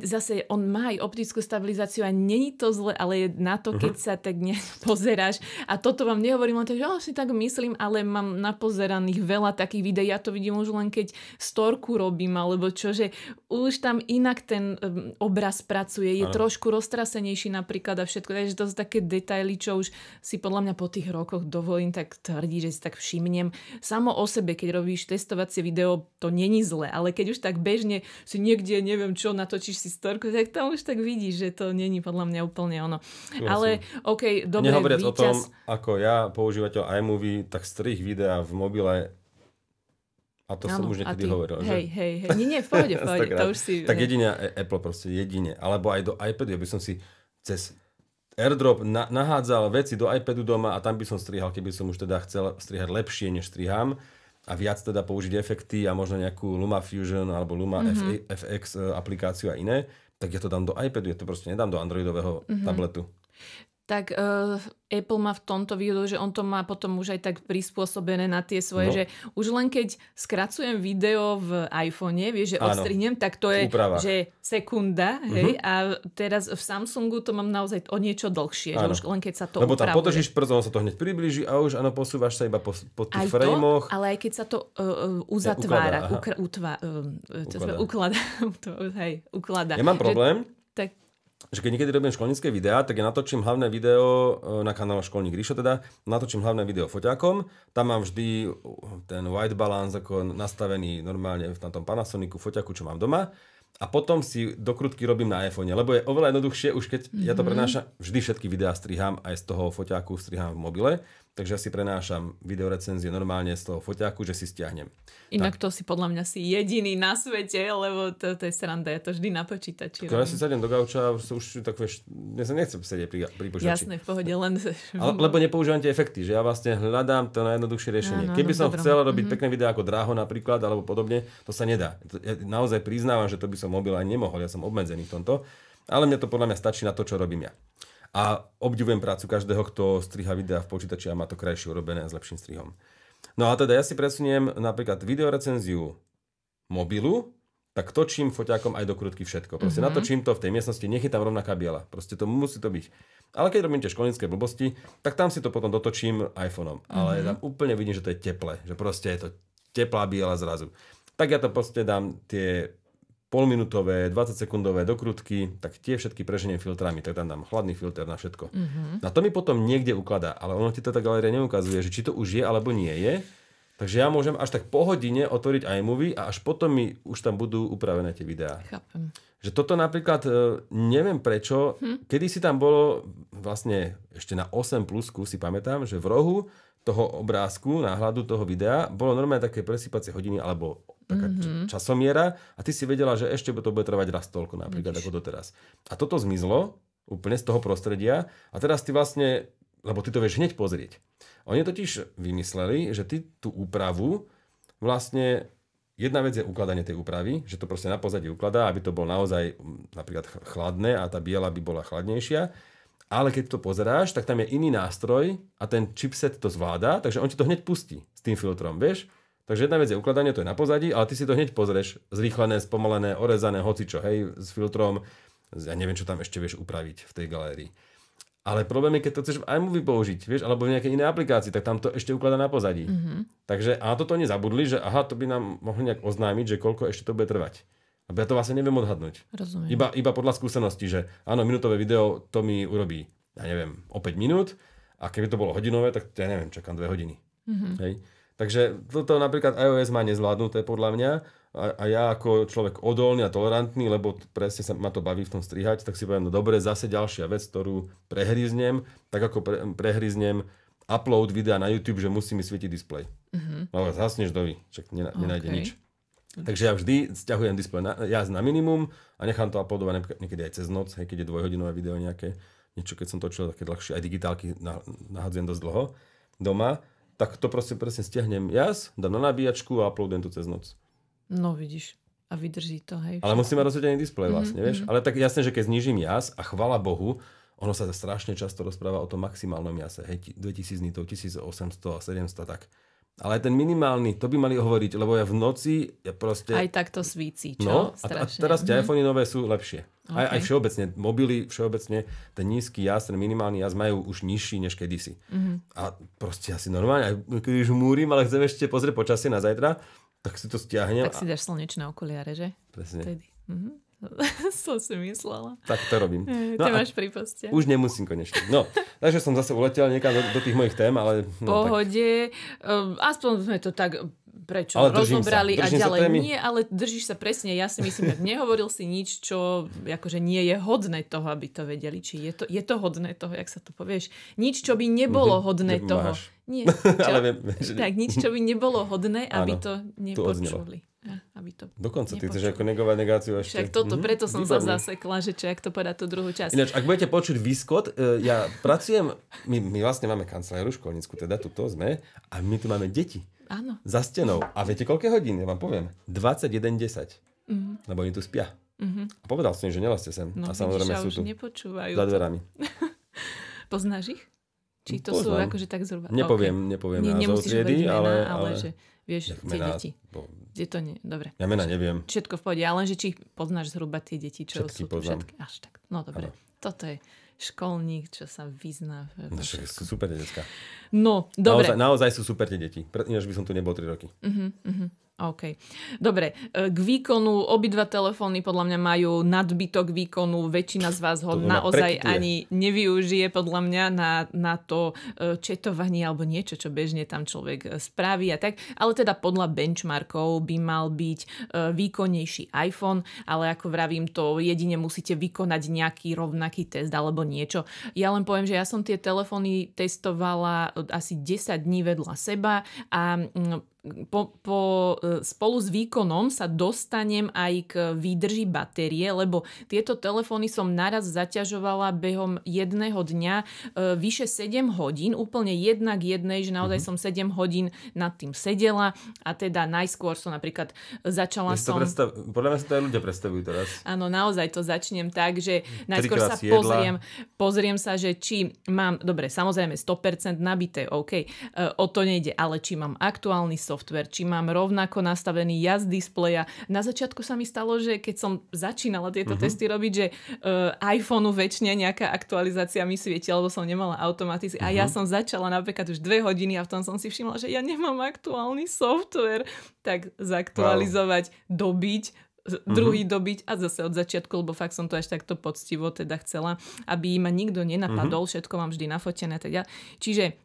zase on má aj optickú stabilizáciu a není to zle, ale na to, keď mhm. sa tak [LAUGHS] pozeráš. a toto vám nehovorím len tak, že si tak myslím, ale mám napozeraných veľa takých videí, ja to vidím už len keď storku robím alebo čo, že už tam inak ten obraz pracuje, je ano. trošku roztrasenejší napríklad a všetko, takže to sú také detaily, čo už si podľa mňa po tých rokoch dovolím tak tvrdí, že si tak všimnem. Samo o sebe, keď robíš testovacie video, to není zle, ale keď už tak bežne si niekde, neviem čo, natočíš si storku, tak tam už tak vidíš, že to není podľa mňa úplne ono. Jasne. Ale OK, dobre, Nehovoriac víťaz... o tom, ako ja, používateľ iMovie, tak strih videa v mobile a to ano, som už niekedy ty, hovoril. Hej, že? hej, hej. Nie, nie, v pohode, v [LAUGHS] pohode. to už si... Tak jedine Apple proste, jedine. Alebo aj do iPadu, ja by som si cez airdrop na, nahádzal veci do iPadu doma a tam by som strihal, keby som už teda chcel strihať lepšie, než striham a viac teda použiť efekty a možno nejakú Fusion alebo Luma mm-hmm. FX e, aplikáciu a iné, tak ja to dám do iPadu, ja to proste nedám do Androidového mm-hmm. tabletu tak uh, Apple má v tomto výhodu, že on to má potom už aj tak prispôsobené na tie svoje, no. že už len keď skracujem video v iPhone, vieš, že Áno. odstrihnem, tak to je že sekunda, hej, uh-huh. a teraz v Samsungu to mám naozaj o niečo dlhšie, Áno. že už len keď sa to Lebo tam podržíš prstom, sa to hneď priblíži a už áno, posúvaš sa iba po, po tých aj frameoch. To, ale aj keď sa to uh, uzatvára, ukladá, utva, uh, ukladá. Ukladá, [LAUGHS] hej, ukladá. Ja mám problém, že, tak že keď niekedy robím školnícke videá, tak ja natočím hlavné video e, na kanále Školník Ríšo, teda natočím hlavné video foťákom, tam mám vždy e, ten white balance ako nastavený normálne na tom Panasonicu foťaku, čo mám doma a potom si dokrutky robím na iPhone, lebo je oveľa jednoduchšie, už keď mm-hmm. ja to mhm. prenášam, vždy všetky videá strihám, aj z toho foťáku strihám v mobile, Takže ja si prenášam videorecenzie normálne z toho foťaku, že si stiahnem. Inak tak. to si podľa mňa si jediný na svete, lebo to, to je sranda, ja to vždy na počítači. Tak ja si sadem do gauča, už tak vieš, ja sa nechcem sedieť pri, pri počítači. Jasné, v pohode, len... [LAUGHS] Ale, lebo nepoužívam tie efekty, že ja vlastne hľadám to najjednoduchšie riešenie. Áno, Keby no, som dobro. chcel robiť mm-hmm. pekné videá ako Draho napríklad, alebo podobne, to sa nedá. Ja naozaj priznávam, že to by som mobil aj nemohol, ja som obmedzený v tomto. Ale mne to podľa mňa stačí na to, čo robím ja. A obdivujem prácu každého, kto striha videa v počítači a má to krajšie urobené a s lepším strihom. No a teda ja si presuniem napríklad videorecenziu mobilu, tak točím foťákom aj do krutky všetko. Proste mm-hmm. natočím to v tej miestnosti, nech je tam rovnaká biela. Proste to musí to byť. Ale keď robím tie školnícke blbosti, tak tam si to potom dotočím iPhoneom. Mm-hmm. Ale mhm. tam úplne vidím, že to je teple. Že proste je to teplá biela zrazu. Tak ja to proste dám tie polminútové, 20-sekundové dokrutky, tak tie všetky preženiem filtrami, tak tam dám chladný filter na všetko. Mm-hmm. Na to mi potom niekde ukladá, ale ono ti to tá galéria neukazuje, že či to už je alebo nie je. Takže ja môžem až tak po hodine otvoriť iMovie a až potom mi už tam budú upravené tie videá. Chápem. Že toto napríklad, e, neviem prečo, hm? kedy si tam bolo vlastne ešte na 8 plusku, si pamätám, že v rohu toho obrázku, náhľadu toho videa, bolo normálne také presýpacie hodiny alebo taká mm-hmm. časomiera a ty si vedela, že ešte to bude trvať raz toľko napríklad Vidíš. ako doteraz. A toto zmizlo úplne z toho prostredia a teraz ty vlastne, lebo ty to vieš hneď pozrieť. Oni totiž vymysleli, že ty tú úpravu vlastne Jedna vec je ukladanie tej úpravy, že to proste na pozadí ukladá, aby to bolo naozaj napríklad chladné a tá biela by bola chladnejšia. Ale keď to pozeráš, tak tam je iný nástroj a ten chipset to zvláda, takže on ti to hneď pustí s tým filtrom, vieš? Takže jedna vec je ukladanie, to je na pozadí, ale ty si to hneď pozrieš, zrýchlené, spomalené, orezané, hocičo, hej, s filtrom, ja neviem, čo tam ešte vieš upraviť v tej galérii. Ale problém je, keď to chceš v iMovie použiť, vieš, alebo v nejakej inej aplikácii, tak tam to ešte ukladá na pozadí. Mm-hmm. Takže a toto oni zabudli, že aha, to by nám mohli nejak oznámiť, že koľko ešte to bude trvať. A ja to vlastne neviem odhadnúť. Rozumiem. Iba, iba podľa skúsenosti, že áno, minútové video to mi urobí, ja neviem, o 5 minút a keby to bolo hodinové, tak ja neviem, čakám 2 hodiny. Mm-hmm. Hej. Takže toto napríklad iOS má nezvládnuté podľa mňa a, a ja ako človek odolný a tolerantný, lebo presne sa ma to baví v tom strihať, tak si poviem, no dobre, zase ďalšia vec, ktorú prehryznem, tak ako pre, prehryznem upload videa na YouTube, že musí mi svietiť displej. Mm-hmm. No zasneš dovi, však okay. nenájde nič. Takže ja vždy stiahujem displej na, jazd na minimum a nechám to uploadovať niekedy aj cez noc, hej, keď je dvojhodinové video nejaké, niečo keď som točil také dlhšie, aj digitálky nahadzujem dosť dlho doma tak to proste presne stiahnem jas, dám na nabíjačku a uploadujem to cez noc. No vidíš. A vydrží to, hej. Ale musí mať rozsvietený displej mm-hmm, vlastne, vieš. Mm-hmm. Ale tak jasne, že keď znižím jas a chvala Bohu, ono sa strašne často rozpráva o tom maximálnom jase, hej, 2000 nitov, 1800 a 700 tak. Ale aj ten minimálny, to by mali hovoriť, lebo ja v noci, ja proste... Aj takto svíci, čo? No, a, a teraz tie mm-hmm. iPhony nové sú lepšie. Okay. Aj, aj všeobecne, mobily všeobecne, ten nízky jas, ten minimálny jas majú už nižší než kedysi. Mm-hmm. A proste asi normálne, aj keď už múrim, ale chcem ešte pozrieť počasie na zajtra, tak si to stiahnem. Tak si dáš slnečné okuliare, že? Presne. Mm-hmm. [LAUGHS] som si myslela. Tak to robím. Hm, no Ty máš príposte. Už nemusím konečne. No, [LAUGHS] takže som zase uletel niekam do, do tých mojich tém, ale... No, Pohode. Tak... Ehm, aspoň sme to tak prečo ale rozobrali sa. a ďalej sa nie, ale držíš sa presne. Ja si myslím, že nehovoril si nič, čo akože nie je hodné toho, aby to vedeli. Či je to, je to hodné toho, jak sa to povieš. Nič, čo by nebolo mhm. hodné toho. Nie. [LAUGHS] Čo, ale viem, že... Tak nič, čo by nebolo hodné, aby Áno, to nepočuli. Eh, aby to Dokonca ty chceš ako negovať negáciu ešte. Však toto, mhm. preto som Výborný. sa zasekla, že čo, ak to povedať tú druhú časť. Ináč, ak budete počuť výskot, eh, ja pracujem, my, my vlastne máme kanceláru školnícku, teda tuto sme, a my tu máme deti. Áno. Za stenou. A viete, koľko hodín? Ja vám poviem. 21.10. Mm-hmm. Lebo oni tu spia. Mm-hmm. A povedal som im, že nelazte sem. No, a samozrejme sú tu. nepočúvajú. Za dverami. [LAUGHS] Poznáš ich? Či to Poznám. sú akože tak zhruba... Nepoviem, okay. nepoviem ne, nemusíš triedy, ale, ale... ale... Že... Vieš, ja, tie mená, deti. Bo... Je to nie, dobre. Ja mena neviem. Všetko v pohode, ale že či poznáš zhruba tie deti, čo všetky sú poznám. všetky. Až tak, no dobre. Ano. Toto je školník, čo sa vyzná. No, sú super tie detská. No, dobre. Naozaj, naozaj sú super tie deti. Ináč by som tu nebol 3 roky. Uh-huh, uh-huh. OK. Dobre, e, k výkonu obidva telefóny podľa mňa majú nadbytok výkonu, väčšina z vás ho naozaj prekytuje. ani nevyužije podľa mňa na, na to e, četovanie alebo niečo, čo bežne tam človek e, spraví a tak. Ale teda podľa benchmarkov by mal byť výkonnejší iPhone, ale ako vravím to, jedine musíte vykonať nejaký rovnaký test alebo niečo. Ja len poviem, že ja som tie telefóny testovala asi 10 dní vedľa seba a mm, po, po, e, spolu s výkonom sa dostanem aj k výdrži batérie, lebo tieto telefóny som naraz zaťažovala behom jedného dňa e, vyše 7 hodín, úplne jednak jednej, že naozaj mm-hmm. som 7 hodín nad tým sedela a teda najskôr som napríklad začala ja som... Predstav... Podľa mňa sa to aj ľudia predstavujú teraz. Áno, naozaj to začnem tak, že mm, najskôr sa pozriem, pozriem sa, že či mám, dobre, samozrejme 100% nabité, OK, e, o to nejde, ale či mám aktuálny so software, či mám rovnako nastavený jazd displeja. Na začiatku sa mi stalo, že keď som začínala tieto uh-huh. testy robiť, že uh, iPhoneu väčšine nejaká aktualizácia mi svieti, lebo som nemala automaticky. Uh-huh. A ja mhm. som začala napríklad už dve hodiny a v tom som si všimla, že ja nemám aktuálny software. Tak zaktualizovať, wow. dobiť, mhm. druhý mm-hmm. dobiť a zase od začiatku, lebo fakt som to až takto poctivo teda chcela, aby ma nikto nenapadol, mm-hmm. všetko mám vždy nafotené teda. Čiže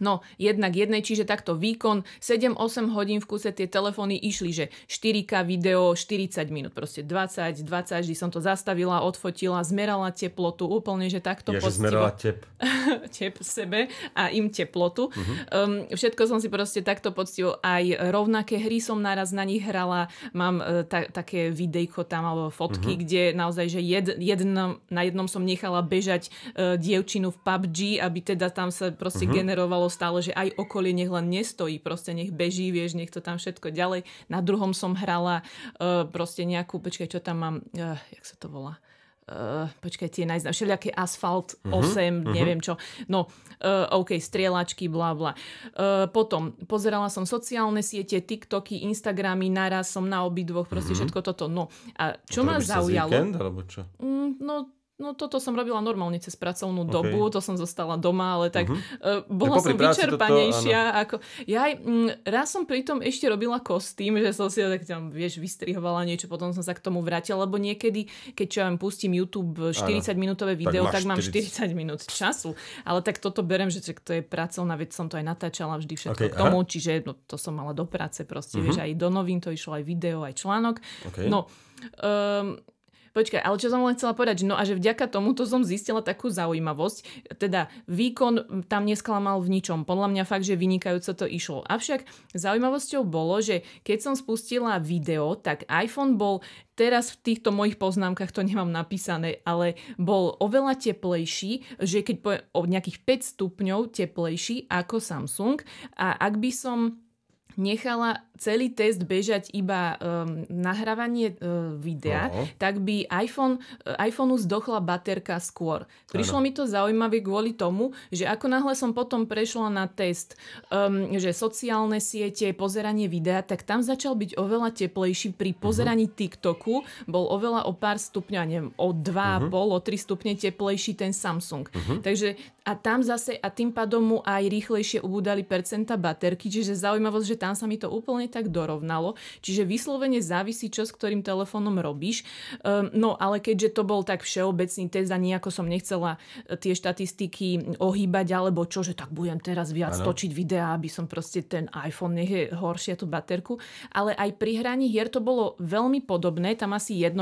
No, jednak jednej, čiže takto výkon 7-8 hodín v kuse tie telefóny išli, že 4K video 40 minút, proste 20, 20, vždy som to zastavila, odfotila, zmerala teplotu, úplne, že takto ja, postivo. zmerala tep. [LAUGHS] tep sebe a im teplotu. Uh-huh. Um, všetko som si proste takto poctivo, aj rovnaké hry som naraz na nich hrala, mám uh, ta- také videjko tam, alebo fotky, uh-huh. kde naozaj, že jed- jedn- na jednom som nechala bežať uh, dievčinu v PUBG, aby teda tam sa proste uh-huh. Mhm. generoval vyzývalo stále, že aj okolie nech len nestojí, proste nech beží, vieš, nech to tam všetko ďalej. Na druhom som hrala uh, proste nejakú, počkaj, čo tam mám, uh, jak sa to volá? Uh, počkaj, tie najznáme, všelijaké asfalt uh-huh, 8, uh-huh. neviem čo. No, uh, OK, strieľačky, bla bla. Uh, potom, pozerala som sociálne siete, TikToky, Instagramy, naraz som na obidvoch, proste uh-huh. všetko toto. No, a čo to ma zaujalo... Víkend, alebo čo? Mm, no, No toto som robila normálne cez pracovnú okay. dobu, to som zostala doma, ale tak uh-huh. bola ja som vyčerpanejšia. Toto, ako... Ja aj, m, mm, raz som pritom ešte robila kostým, že som si tak tam, vieš, vystrihovala niečo, potom som sa k tomu vrátila, lebo niekedy, keď čo ja vám pustím YouTube 40-minútové video, tak, tak mám 40 minút času, ale tak toto berem, že to je pracovná vec, som to aj natáčala vždy všetko okay, k tomu, aha. čiže no, to som mala do práce proste, uh-huh. vieš, mhm. aj do novín to išlo, aj video, aj článok. Okay. No, um, Počkaj, ale čo som len chcela povedať, no a že vďaka tomuto som zistila takú zaujímavosť, teda výkon tam nesklamal v ničom, podľa mňa fakt, že vynikajúco to išlo. Avšak zaujímavosťou bolo, že keď som spustila video, tak iPhone bol teraz v týchto mojich poznámkach to nemám napísané, ale bol oveľa teplejší, že keď poviem o nejakých 5 stupňov teplejší ako Samsung a ak by som nechala celý test bežať iba um, nahrávanie uh, videa, uh-huh. tak by iPhone, e, iPhoneu zdochla baterka skôr. Prišlo ano. mi to zaujímavé kvôli tomu, že ako náhle som potom prešla na test, um, že sociálne siete, pozeranie videa, tak tam začal byť oveľa teplejší pri mhm. pozeraní uh-huh. TikToku, bol oveľa o pár stupňov, neviem, o 2,5, uh-huh. Mhm. o 3 stupne teplejší ten Samsung. Uh-huh. Takže a tam zase, a tým pádom mu aj rýchlejšie ubúdali percenta baterky, čiže zaujímavosť, že tam sa mi to úplne tak dorovnalo. Čiže vyslovene závisí, čo s ktorým telefónom robíš. Ehm, no ale keďže to bol tak všeobecný test a nejako som nechcela e, tie štatistiky ohýbať alebo čo, že tak budem teraz viac ano. točiť videá, aby som proste ten iPhone nech je horšia tú baterku. Ale aj pri hraní hier to bolo veľmi podobné, tam asi 1%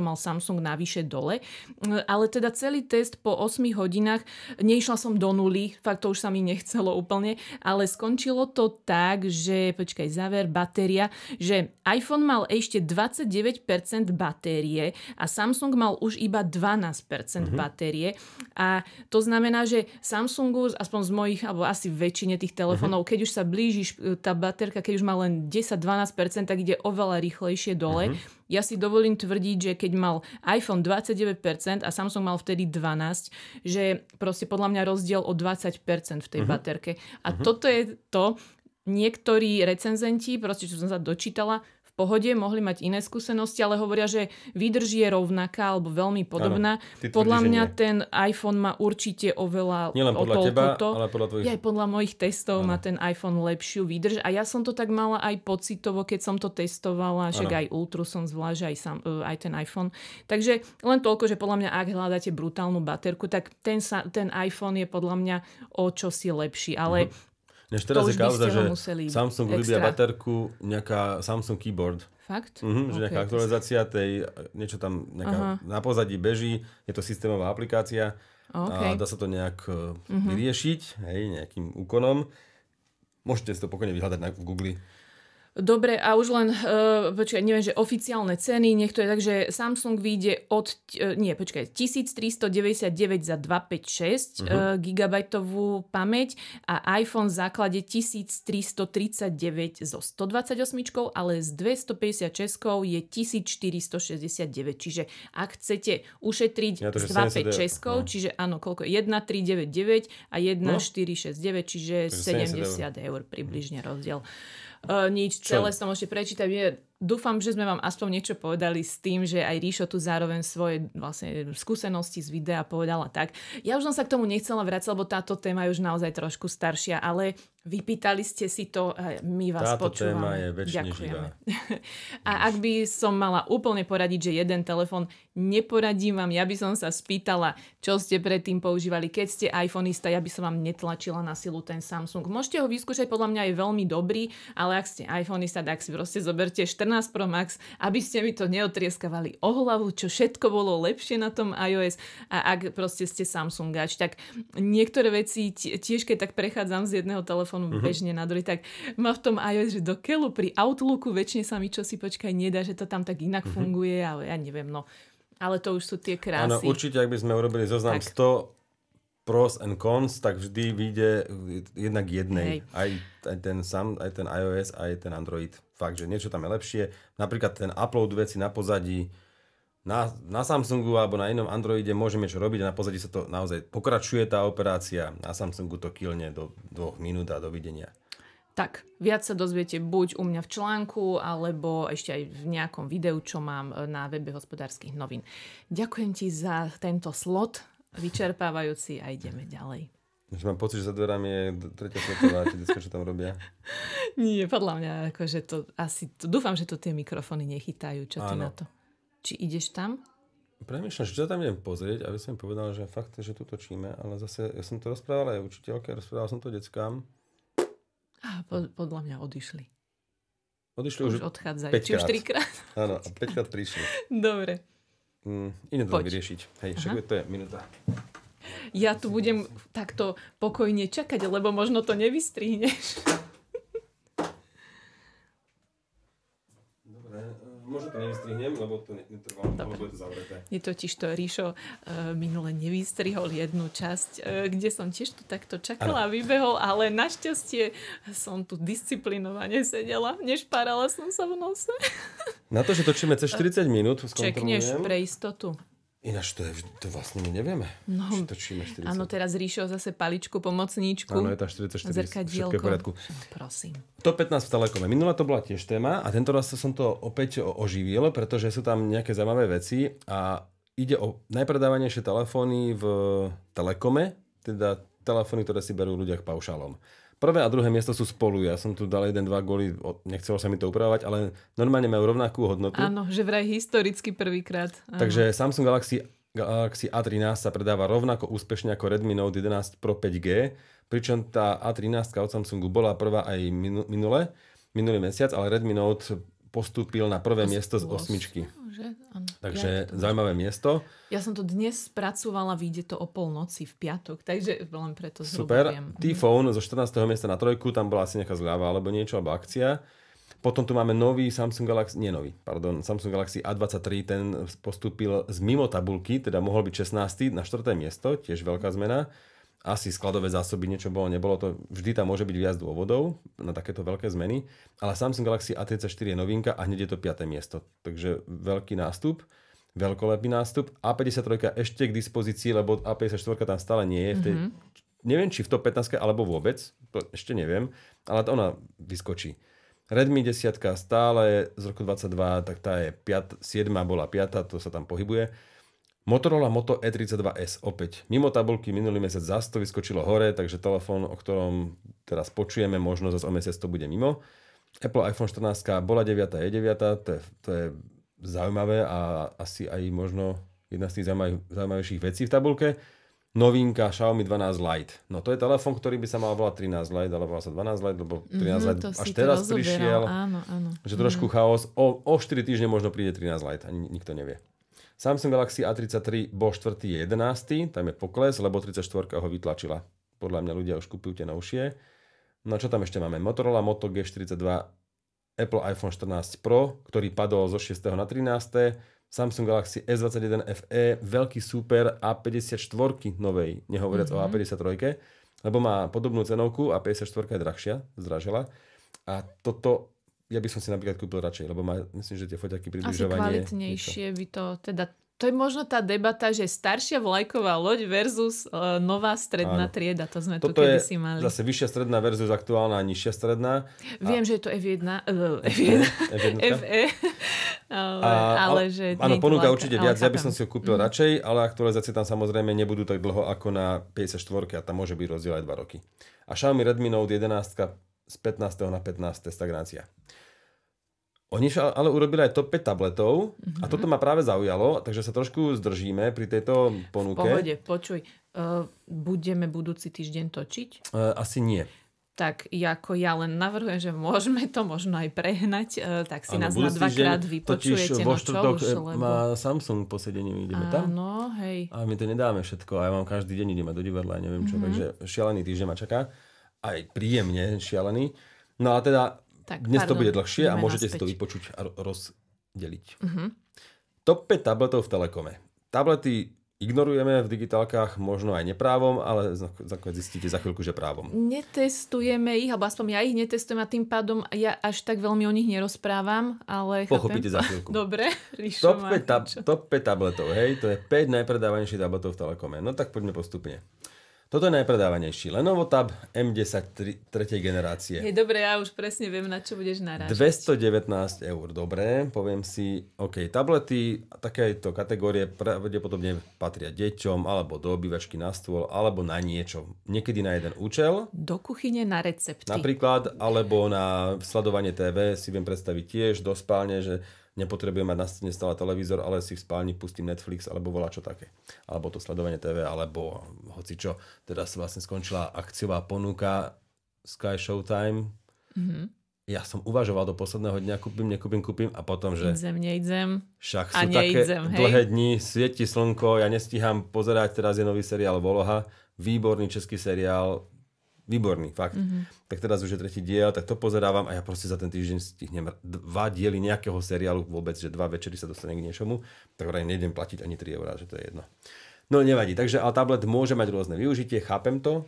mal Samsung navyše dole. Ehm, ale teda celý test po 8 hodinách, neišla som do nuly, fakt to už sa mi nechcelo úplne, ale skončilo to tak, že počkaj, záver záver, batéria, že iPhone mal ešte 29% batérie a Samsung mal už iba 12% mm-hmm. batérie. A to znamená, že Samsungu, aspoň z mojich, alebo asi väčšine tých telefónov, mm-hmm. keď už sa blížiš, e, tá baterka, keď už má len 10-12%, tak ide oveľa rýchlejšie dole. Mm-hmm. Ja si dovolím tvrdiť, že keď mal iPhone 29% a Samsung mal vtedy 12, že proste podľa mňa rozdiel o 20% v tej uh-huh. baterke. A uh-huh. toto je to, niektorí recenzenti, proste čo som sa dočítala, v pohode mohli mať iné skúsenosti, ale hovoria, že výdrž je rovnaká alebo veľmi podobná. Ano, podľa mňa nie. ten iPhone má určite oveľa Nielen podľa teba, to. ale podľa tvojich... aj podľa mojich testov ano. má ten iPhone lepšiu výdrž a ja som to tak mala aj pocitovo, keď som to testovala, však aj Ultra som zvlášť, aj, sam, eh, aj ten iPhone. Takže len toľko, že podľa mňa, ak hľadáte brutálnu baterku, tak ten, sa, ten iPhone je podľa mňa o čosi lepší, ale... Uh-huh. Než teraz je kauza, že Samsung vybíja baterku, nejaká Samsung keyboard. Fakt? Mhm, že okay, nejaká aktualizácia tej, niečo tam nejaká, Aha. na pozadí beží, je to systémová aplikácia okay. a dá sa to nejak uh-huh. vyriešiť, hej, nejakým úkonom. Môžete si to pokojne vyhľadať na, v Google. Dobre, a už len, uh, počkaj, neviem, že oficiálne ceny, to je tak, že Samsung vyjde od, uh, nie, počkaj, 1399 za 256 uh-huh. uh, gigabajtovú pamäť a iPhone v základe 1339 so 128, ale s 256 je 1469, čiže ak chcete ušetriť ja to, 256, no. čiže áno, koľko, 1399 a 1469, no. čiže 70, 70 eur približne mhm. rozdiel. Uh-huh uh, nič, Čo? celé sa tam prečítať. Je dúfam, že sme vám aspoň niečo povedali s tým, že aj Ríšo tu zároveň svoje vlastne skúsenosti z videa povedala tak. Ja už som sa k tomu nechcela vrácať, lebo táto téma je už naozaj trošku staršia, ale vypýtali ste si to, my vás táto počúvame. Téma je Ďakujeme. Živá. A ak by som mala úplne poradiť, že jeden telefon neporadím vám, ja by som sa spýtala, čo ste predtým používali. Keď ste iPhoneista, ja by som vám netlačila na silu ten Samsung. Môžete ho vyskúšať, podľa mňa je veľmi dobrý, ale ak ste iPhoneista, tak si proste zoberte 14 14 Pro Max, aby ste mi to neotrieskavali o hlavu, čo všetko bolo lepšie na tom iOS a ak proste ste Samsungáč, tak niektoré veci tiež, keď tak prechádzam z jedného telefónu uh-huh. bežne na druhý, tak ma v tom iOS, že do keľu pri Outlooku väčšine sa mi čo si počkaj nedá, že to tam tak inak uh-huh. funguje, ale ja neviem, no. Ale to už sú tie krásy. Áno, určite, ak by sme urobili zoznam tak. 100 pros and cons, tak vždy vyjde jednak jednej. Aj, aj ten sam, aj ten iOS, aj ten Android fakt, že niečo tam je lepšie. Napríklad ten upload veci na pozadí, na, na Samsungu alebo na inom Androide môžeme niečo robiť a na pozadí sa to naozaj pokračuje tá operácia. Na Samsungu to kilne do dvoch minút a dovidenia. Tak, viac sa dozviete buď u mňa v článku, alebo ešte aj v nejakom videu, čo mám e, na webe hospodárskych novín. Ďakujem ti za tento slot, vyčerpávajúci a ideme ďalej. Až mám pocit, že za dverami je tretia svetová, tie detská, čo tam robia. [LAUGHS] Nie, podľa mňa, akože to asi, to, dúfam, že to tie mikrofóny nechytajú, čo ty na to. Či ideš tam? Premýšľam, čo tam idem pozrieť, aby som im povedal, že fakt, že tu točíme, ale zase, ja som to rozprával aj učiteľke, rozprával som to deckám. A pod, podľa mňa odišli. Odišli už, už odchádzajú. Či už trikrát. [LAUGHS] Áno, a päťkrát prišli. Dobre. Mm, iné to vyriešiť. Hej, však to je minúta ja tu budem takto pokojne čakať, lebo možno to nevystrihneš. Dobre, eh, možno to nevystrihnem, lebo to netrvalo, lebo je to zavreté. Je totiž to, Ríšo, eh, minule nevystrihol jednu časť, eh, kde som tiež tu takto čakala a vybehol, ale našťastie som tu disciplinovane sedela, Nešparala som sa v nose. Na to, že točíme cez 40 [LAUGHS] minút, Čekneš pre istotu. Ináč to, je, to vlastne my nevieme. No, či točíme 40. Áno, teraz Ríšo zase paličku, pomocníčku. Áno, je tam 44, Zrkadielko. poriadku. Prosím. To 15 v Telekome. Minula to bola tiež téma a tento raz som to opäť oživil, pretože sú tam nejaké zaujímavé veci a ide o najpredávanejšie telefóny v Telekome, teda telefóny, ktoré si berú ľudia paušalom. Prvé a druhé miesto sú spolu. Ja som tu dal jeden, dva góly, nechcelo sa mi to upravovať, ale normálne majú rovnakú hodnotu. Áno, že vraj historicky prvýkrát. Takže Samsung Galaxy, Galaxy A13 sa predáva rovnako úspešne ako Redmi Note 11 Pro 5G, pričom tá A13 od Samsungu bola prvá aj minule, minulý mesiac, ale Redmi Note postúpil na prvé to miesto z osmičky. Že? Takže ja, zaujímavé miesto. Ja som to dnes spracovala, vyjde to o polnoci v piatok, takže len preto Super. T-Phone zo 14. miesta na trojku, tam bola asi nejaká zľava alebo niečo, alebo akcia. Potom tu máme nový Samsung Galaxy, nie nový, pardon, Samsung Galaxy A23, ten postúpil z mimo tabulky, teda mohol byť 16. na 4. miesto, tiež veľká zmena asi skladové zásoby, niečo bolo, nebolo to. Vždy tam môže byť viac dôvodov na takéto veľké zmeny, ale Samsung Galaxy A34 je novinka a hneď je to 5. miesto. Takže veľký nástup, veľkolepý nástup. A53 ešte k dispozícii, lebo A54 tam stále nie je. V tej, mm-hmm. Neviem, či v top 15 alebo vôbec, to ešte neviem, ale to ona vyskočí. Redmi 10 stále z roku 22, tak tá je 5, 7 bola 5, to sa tam pohybuje Motorola Moto E32S opäť. Mimo tabulky minulý mesiac zase to vyskočilo hore, takže telefón, o ktorom teraz počujeme, možno zase o mesiac to bude mimo. Apple iPhone 14 bola 9, je 9, to je, to je zaujímavé a asi aj možno jedna z tých zaujímav- zaujímavejších vecí v tabulke. Novinka Xiaomi 12 Lite. No to je telefón, ktorý by sa mal volať 13 Lite, ale volá sa 12 Lite, lebo 13 mm Lite až teraz prišiel. Áno, áno. Že trošku mm. chaos. O, o 4 týždne možno príde 13 Lite, ani nikto nevie. Samsung Galaxy A33 bol 4. 11. Tam je pokles, lebo 34 ho vytlačila. Podľa mňa ľudia už kúpujú tie novšie. No a čo tam ešte máme? Motorola Moto G42, Apple iPhone 14 Pro, ktorý padol zo 6. na 13. Samsung Galaxy S21 FE, veľký super A54 novej, nehovoriac mm-hmm. o mhm. A53, lebo má podobnú cenovku a 54 je drahšia, zdražila. A toto ja by som si napríklad kúpil radšej, lebo má, myslím, že tie foťaky približovanie... Asi kvalitnejšie by to, teda to je možno tá debata, že staršia vlajková loď versus uh, nová stredná Áno. trieda, to sme Toto tu kedysi mali. zase vyššia stredná versus aktuálna a nižšia stredná. Viem, a... že je to F1, F1, F1 FE, ale, a, ale že... Áno, ponúka určite viac, ja by som si ho kúpil mm. radšej, ale aktualizácie tam samozrejme nebudú tak dlho ako na 54 a tam môže byť rozdiel aj 2 roky. A Xiaomi Redmi Note 11 z 15. na 15. stagnácia. Oni ale urobili aj top 5 tabletov mm-hmm. a mhm. toto ma práve zaujalo, takže sa trošku zdržíme pri tejto ponuke. V pohode, počuj, uh, budeme budúci týždeň točiť? Uh, asi nie. Tak ako ja len navrhujem, že môžeme to možno aj prehnať, uh, tak si ano, nás na dvakrát vypočujete. Totiž no vo štvrtok lebo... má Samsung posedenie, ideme tam. Áno, hej. A my to nedáme všetko a ja vám každý deň ideme do divadla, neviem čo, mm-hmm. takže šialený týždeň ma čaká aj príjemne šialený. No a teda tak, dnes pardon, to bude dlhšie a môžete naspäť. si to vypočuť a rozdeliť. Uh-huh. Top 5 tabletov v Telekome. Tablety ignorujeme v digitálkach možno aj neprávom, ale zistíte za chvíľku, že právom. Netestujeme ich, alebo aspoň ja ich netestujem a tým pádom ja až tak veľmi o nich nerozprávam, ale Pochopíte chápem. za chvíľku. [LAUGHS] Dobre, Ríšo top, 5 tab- top 5 tabletov, hej, to je 5 najpredávanejších tabletov v Telekome. No tak poďme postupne. Toto je najpredávanejší Lenovo Tab M10 3, tretej generácie. Je dobre, ja už presne viem, na čo budeš narážať. 219 eur, dobre, poviem si, OK, tablety, takéto kategórie pravdepodobne patria deťom, alebo do obývačky na stôl, alebo na niečo. Niekedy na jeden účel. Do kuchyne na recepty. Napríklad, alebo na sledovanie TV si viem predstaviť tiež, do spálne, že nepotrebujem mať na stene stále televízor, ale si v spálni pustím Netflix alebo volá čo také. Alebo to sledovanie TV, alebo hoci čo. Teda sa vlastne skončila akciová ponuka Sky Showtime. Mm-hmm ja som uvažoval do posledného dňa, kúpim, nekúpim, kúpim a potom, že... Idzem, neidzem. Však sú a neidzem, také hej. dlhé dni, svieti slnko, ja nestíham pozerať, teraz je nový seriál Voloha, výborný český seriál, výborný, fakt. Mm-hmm. Tak teraz už je tretí diel, tak to pozerávam a ja proste za ten týždeň stihnem dva diely nejakého seriálu vôbec, že dva večery sa dostane k niečomu, tak vraj nejdem platiť ani 3 eurá, že to je jedno. No nevadí, takže ale tablet môže mať rôzne využitie, chápem to,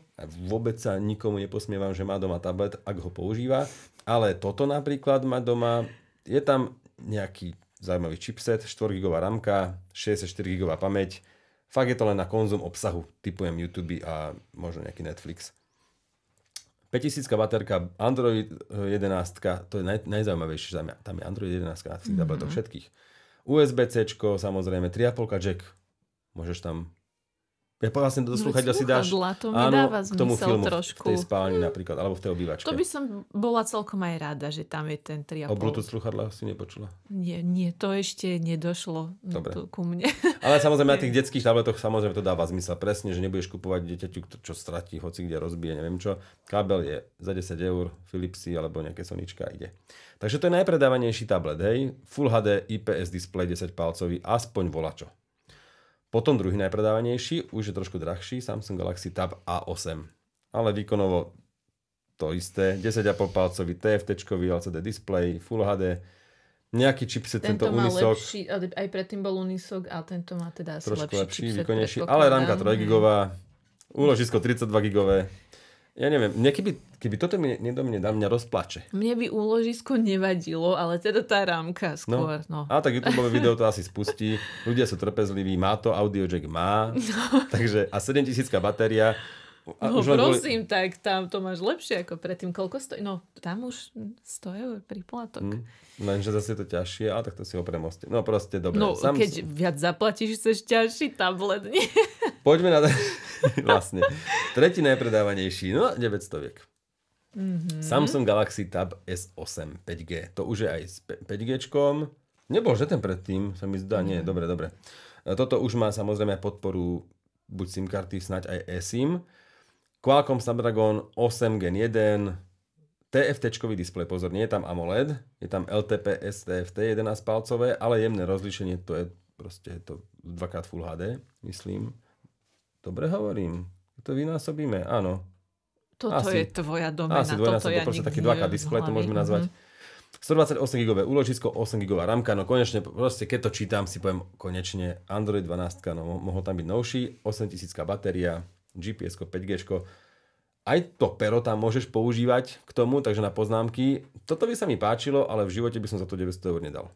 vôbec sa nikomu neposmievam, že má doma tablet, ak ho používa, ale toto napríklad má doma, je tam nejaký zaujímavý chipset, 4 GB ramka, 64 GB pamäť, fakt je to len na konzum obsahu, typujem YouTube a možno nejaký Netflix. 5000 baterka, Android 11, eh, to je naj, najzaujímavejšie, tam je, tam je Android 11 na tých mm-hmm. tabletoch mhm. všetkých. USB-C, samozrejme, 3,5 jack, môžeš tam ja vlastne do sluchadla si dáš to áno, k tomu filmu trošku. v tej spálni napríklad, alebo v tej obývačke. To by som bola celkom aj rada, že tam je ten 3,5. O Bluetooth sluchadla si nepočula? Nie, nie, to ešte nedošlo Dobre. Tu, ku mne. [LAUGHS] Ale samozrejme na tých detských tabletoch samozrejme to dáva zmysel presne, že nebudeš kupovať dieťaťu, čo stratí, hoci kde rozbije, neviem čo. Kábel je za 10 eur, Philipsy alebo nejaké Sonička ide. Takže to je najpredávanejší tablet, hej? Full HD IPS display 10 palcový, aspoň volačo. Potom druhý najpredávanejší, už je trošku drahší, Samsung Galaxy Tab A8. Ale výkonovo to isté, 10,5 palcový TFT, LCD display, Full HD, nejaký chipset, tento, tento Unisoc. Lepší, aj predtým bol Unisoc a tento má teda asi trošku lepší, lepší výkonnejší, ale rámka 3 gigová, mhm. úložisko 32 gigové ja neviem, mne keby, keby toto mi niekto mne dá, mňa rozplače. Mne by úložisko nevadilo, ale teda tá rámka no. skôr. No. no. A tak YouTube video to asi spustí. Ľudia sú trpezliví, má to, jack má. No. Takže a 7000 batéria, a no už prosím, boli... tak tam to máš lepšie ako predtým. Koľko stojí? No tam už 100 eur príplatok. Mm. Hm, lenže zase je to ťažšie, a tak to si ho premosti. No proste dobre. No Sam... keď viac zaplatíš, chceš ťažší tablet, nie? [LAUGHS] Poďme na... [LAUGHS] vlastne. Tretí najpredávanejší, no 900 viek. Mm-hmm. Samsung Galaxy Tab S8 5G. To už je aj s 5G. Nebol, že ten predtým, sa mi zdá. Mm-hmm. Nie, mhm. dobre, dobre. E, toto už má samozrejme podporu buď SIM karty, snať aj eSIM. Qualcomm Snapdragon 8 Gen 1, tft displej, pozor, nie je tam AMOLED, je tam LTP STFT 11 palcové, ale jemné rozlíšenie, to je proste to 2x Full HD, myslím. Dobre hovorím, to vynásobíme, áno. Toto asi, je tvoja domena, asi toto ja to proste taký 2K displej, to môžeme nazvať. 128 mhm. GB úložisko, 8 GB ramka, no konečne, proste keď to čítam, si poviem konečne Android 12, no mohol tam byť novší, 8000 batéria, GPS, 5G, aj to pero tam môžeš používať k tomu, takže na poznámky. Toto by sa mi páčilo, ale v živote by som za to 900 eur nedal.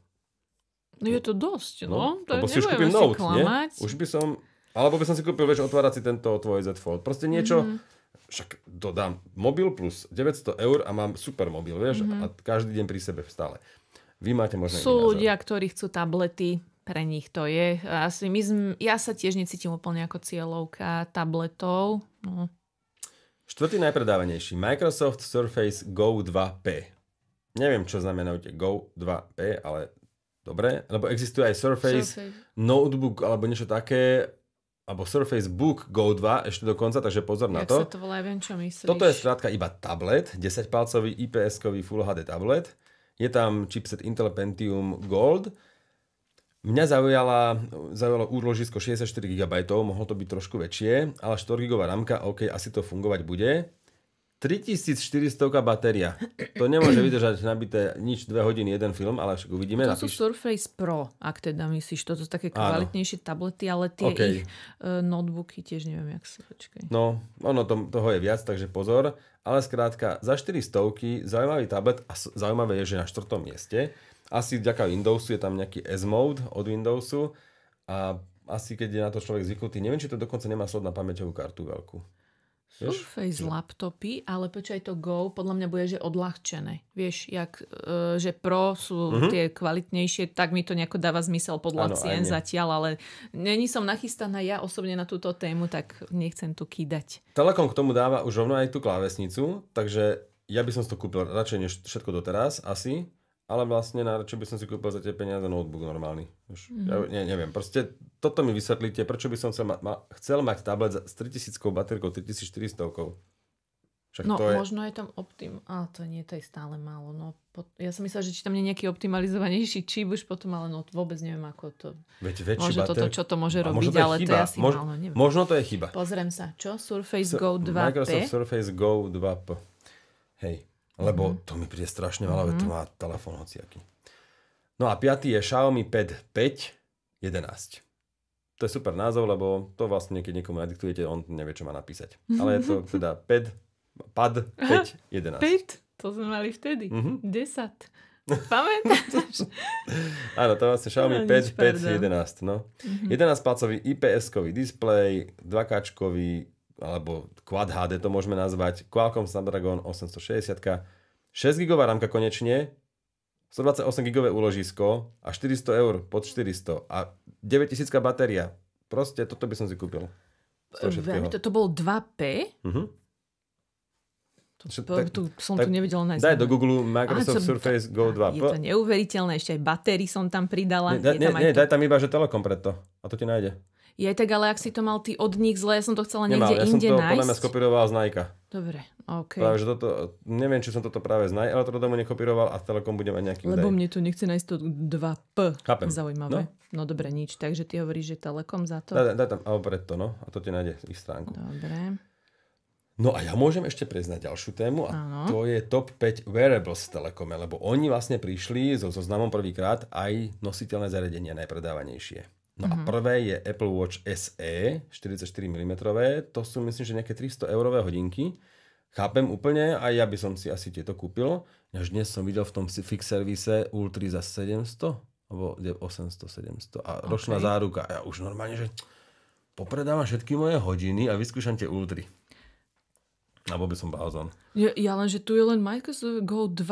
No je to dosť, no. no to si už kúpim Note, nie? Už by som... Alebo by som si kúpil, vieš, otvárať si tento tvoj Z Fold. Proste niečo... Mm-hmm. Však dodám mobil plus 900 eur a mám super mobil, vieš? Mm-hmm. A každý deň pri sebe stále. Vy máte možno Sú ľudia, ktorí chcú tablety pre nich to je. Asi my zm, ja sa tiež necítim úplne ako cieľovka tabletov. No. Štvrtý najpredávanejší. Microsoft Surface Go 2P. Neviem, čo znamená Go 2P, ale dobre. Lebo existuje aj Surface, Surface. Notebook alebo niečo také alebo Surface Book Go 2 ešte dokonca, takže pozor Jak na to. sa to volá, ja viem, čo myslíš. Toto je zkrátka iba tablet, 10-palcový IPS-kový Full HD tablet. Je tam chipset Intel Pentium Gold, Mňa zaujala, zaujalo úložisko 64 GB, mohlo to byť trošku väčšie, ale 4 GB ramka, OK, asi to fungovať bude. 3400 batéria. To nemôže [CLEARS THROAT] vydržať nabité nič 2 hodiny jeden film, ale však uvidíme. To napíš. sú Surface Pro, ak teda myslíš. To sú také kvalitnejšie Áno. tablety, ale tie okay. ich uh, notebooky tiež neviem, jak sa počkej. No, ono to, toho je viac, takže pozor. Ale skrátka, za 400 zaujímavý tablet a zaujímavé je, že na štvrtom mieste. Asi vďaka Windowsu je tam nejaký S-mode od Windowsu a asi keď je na to človek zvyknutý, neviem, či to dokonca nemá slot na pamäťovú kartu veľkú. Surface vieš? laptopy, ale aj to Go podľa mňa bude, že odľahčené. Vieš, jak, e, že Pro sú mm-hmm. tie kvalitnejšie, tak mi to nejako dáva zmysel podľa ano, cien zatiaľ, ale není som nachystaná ja osobne na túto tému, tak nechcem tu kýdať. Telekom k tomu dáva už rovno aj tú klávesnicu, takže ja by som si to kúpil radšej než všetko doteraz asi, ale vlastne na čo by som si kúpil za tie peniaze notebook normálny. Mm. Ja ne, neviem, proste toto mi vysvetlíte, prečo by som sa ma, ma, chcel mať tablet s 3000 baterkou, 3400. Však no, to je... možno je tam optim... A to nie, to je stále málo. No, pot... Ja som myslel, že či tam nie je nejaký optimalizovanejší čip už potom, ale no vôbec neviem, ako to... Veď väčší môže bater... toto, čo to môže robiť, to ale chyba. to je asi Mož... málo. Neviem. Možno to je chyba. Pozriem sa. Čo? Surface S... Go 2P? Microsoft Surface Go 2P. Hej lebo mm-hmm. to mi príde strašne veľa, mm-hmm. to mhm. má telefón hociaký. No a piatý je Xiaomi Pad 5 11. To je super názov, lebo to vlastne, keď niekomu nadiktujete, on nevie, čo má napísať. Ale je to [LAUGHS] teda Pad, pad 5 11. 5? to sme mali vtedy. Mm-hmm. 10. [LAUGHS] Pamätáš? Áno, to je vlastne Xiaomi no, 5, 5, 11. No. Mm-hmm. 11 palcový IPS-kový displej, 2K čkový alebo Quad HD to môžeme nazvať, Qualcomm Snapdragon 860, 6 GB rámka konečne, 128 GB úložisko a 400 eur pod 400 a 9000 batéria. Proste toto by som si kúpil. To, to bol 2P? Uh-huh. To, tak, tu som tak, tu nevedel nájsť. Daj do Google Microsoft Aha, Surface to, Go 2. Je to neuveriteľné, ešte aj batérii som tam pridala. Ne, da, tam ne, to... daj tam iba, že Telekom preto. A to ti nájde. Je tak, ale ak si to mal ty od nich zle, ja som to chcela niekde Nemal, ja inde nájsť. Ja som to podľa mňa skopiroval z Nike. Dobre, OK. Práve, že toto, neviem, či som toto práve z Nike, ale to domu nekopíroval a Telekom bude mať nejaký Lebo mne tu nechce nájsť to 2P. Chápem. Zaujímavé. No? no dobre, nič. Takže ty hovoríš, že Telekom za to? Daj, daj tam, alebo to, no. A to ti nájde ich stránku. Dobre. No a ja môžem ešte preznať ďalšiu tému a ano. to je top 5 wearables Telekom, Telekome, lebo oni vlastne prišli so zoznamom so prvýkrát aj nositeľné zariadenia najpredávanejšie. No mm-hmm. a mhm. prvé je Apple Watch SE 44 mm, to sú myslím, že nejaké 300 eurové hodinky. Chápem úplne, a ja by som si asi tieto kúpil. Až dnes som videl v tom fix servise Ultra za 700, alebo 800, 700 a okay. ročná záruka. ja už normálne, že popredávam všetky moje hodiny a vyskúšam tie Ultra. A by som bázon. Ja, ja len, že tu je len Microsoft Go 2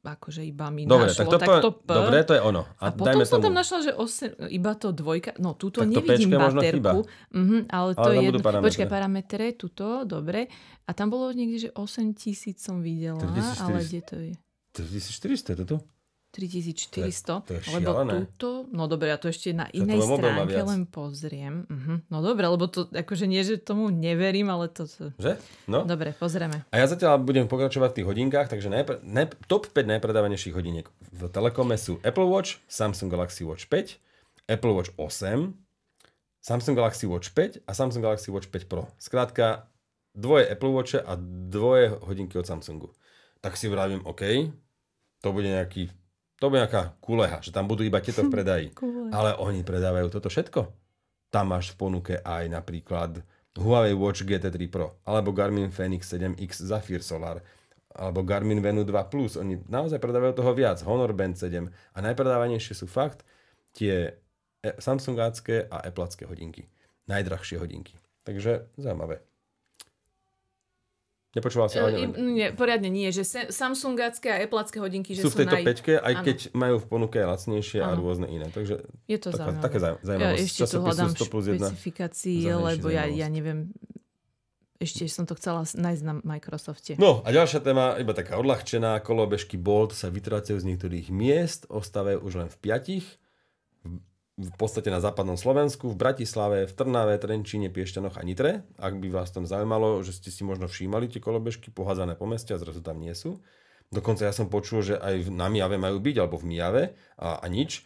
akože iba mi dobre, našlo. Tak to, tak to P. Dobre, to je ono. A, a potom dajme som tomu. tam našla, že 8, iba to dvojka. No, túto tak nevidím baterku. Mhm, ale, ale to je... Jedno... Parametre. Počkaj, parametre, túto, dobre. A tam bolo niekde, že 8000 som videla, 3400. ale kde to je? 3400 je to tu? 3400, to je, to je lebo túto, no dobre, ja to ešte na inej to stránke len pozriem. Uh-huh. No dobre, lebo to akože nie, že tomu neverím, ale to... Že? No. Dobre, pozrieme. A ja zatiaľ budem pokračovať v tých hodinkách, takže najpr- ne- top 5 najpredávanejších hodiniek v Telekome sú Apple Watch, Samsung Galaxy Watch 5, Apple Watch 8, Samsung Galaxy Watch 5 a Samsung Galaxy Watch 5 Pro. Skrátka, dvoje Apple Watche a dvoje hodinky od Samsungu. Tak si vravím, OK, to bude nejaký to bude nejaká kuleha, že tam budú iba tieto v [LAUGHS] predaji. Ale oni predávajú toto všetko. Tam máš v ponuke aj napríklad Huawei Watch GT3 Pro, alebo Garmin Fenix 7X Zafir Solar, alebo Garmin Venu 2 Plus. Oni naozaj predávajú toho viac. Honor Band 7. A najpredávanejšie sú fakt tie e, samsungácké a Appleácké hodinky. Najdrahšie hodinky. Takže zaujímavé. Nepočúval si ale neviem. Nie, poriadne nie, že Samsungácké a Appleacké hodinky že sú, v tejto naj... peťke, aj ano. keď majú v ponuke lacnejšie ano. a rôzne iné. Takže je to taká, zaujímavé. Také zaujímavé. Ja ešte tu hľadám špecifikácii, lebo ja, ja neviem, ešte som to chcela nájsť na Microsofte. No a ďalšia téma, iba taká odľahčená, kolobežky Bolt sa vytracajú z niektorých miest, ostávajú už len v piatich v podstate na západnom Slovensku, v Bratislave, v Trnave, Trenčíne, Piešťanoch a Nitre. Ak by vás tam zaujímalo, že ste si možno všímali tie kolobežky pohádzané po meste a zrazu tam nie sú. Dokonca ja som počul, že aj na Miave majú byť, alebo v miave a, a nič.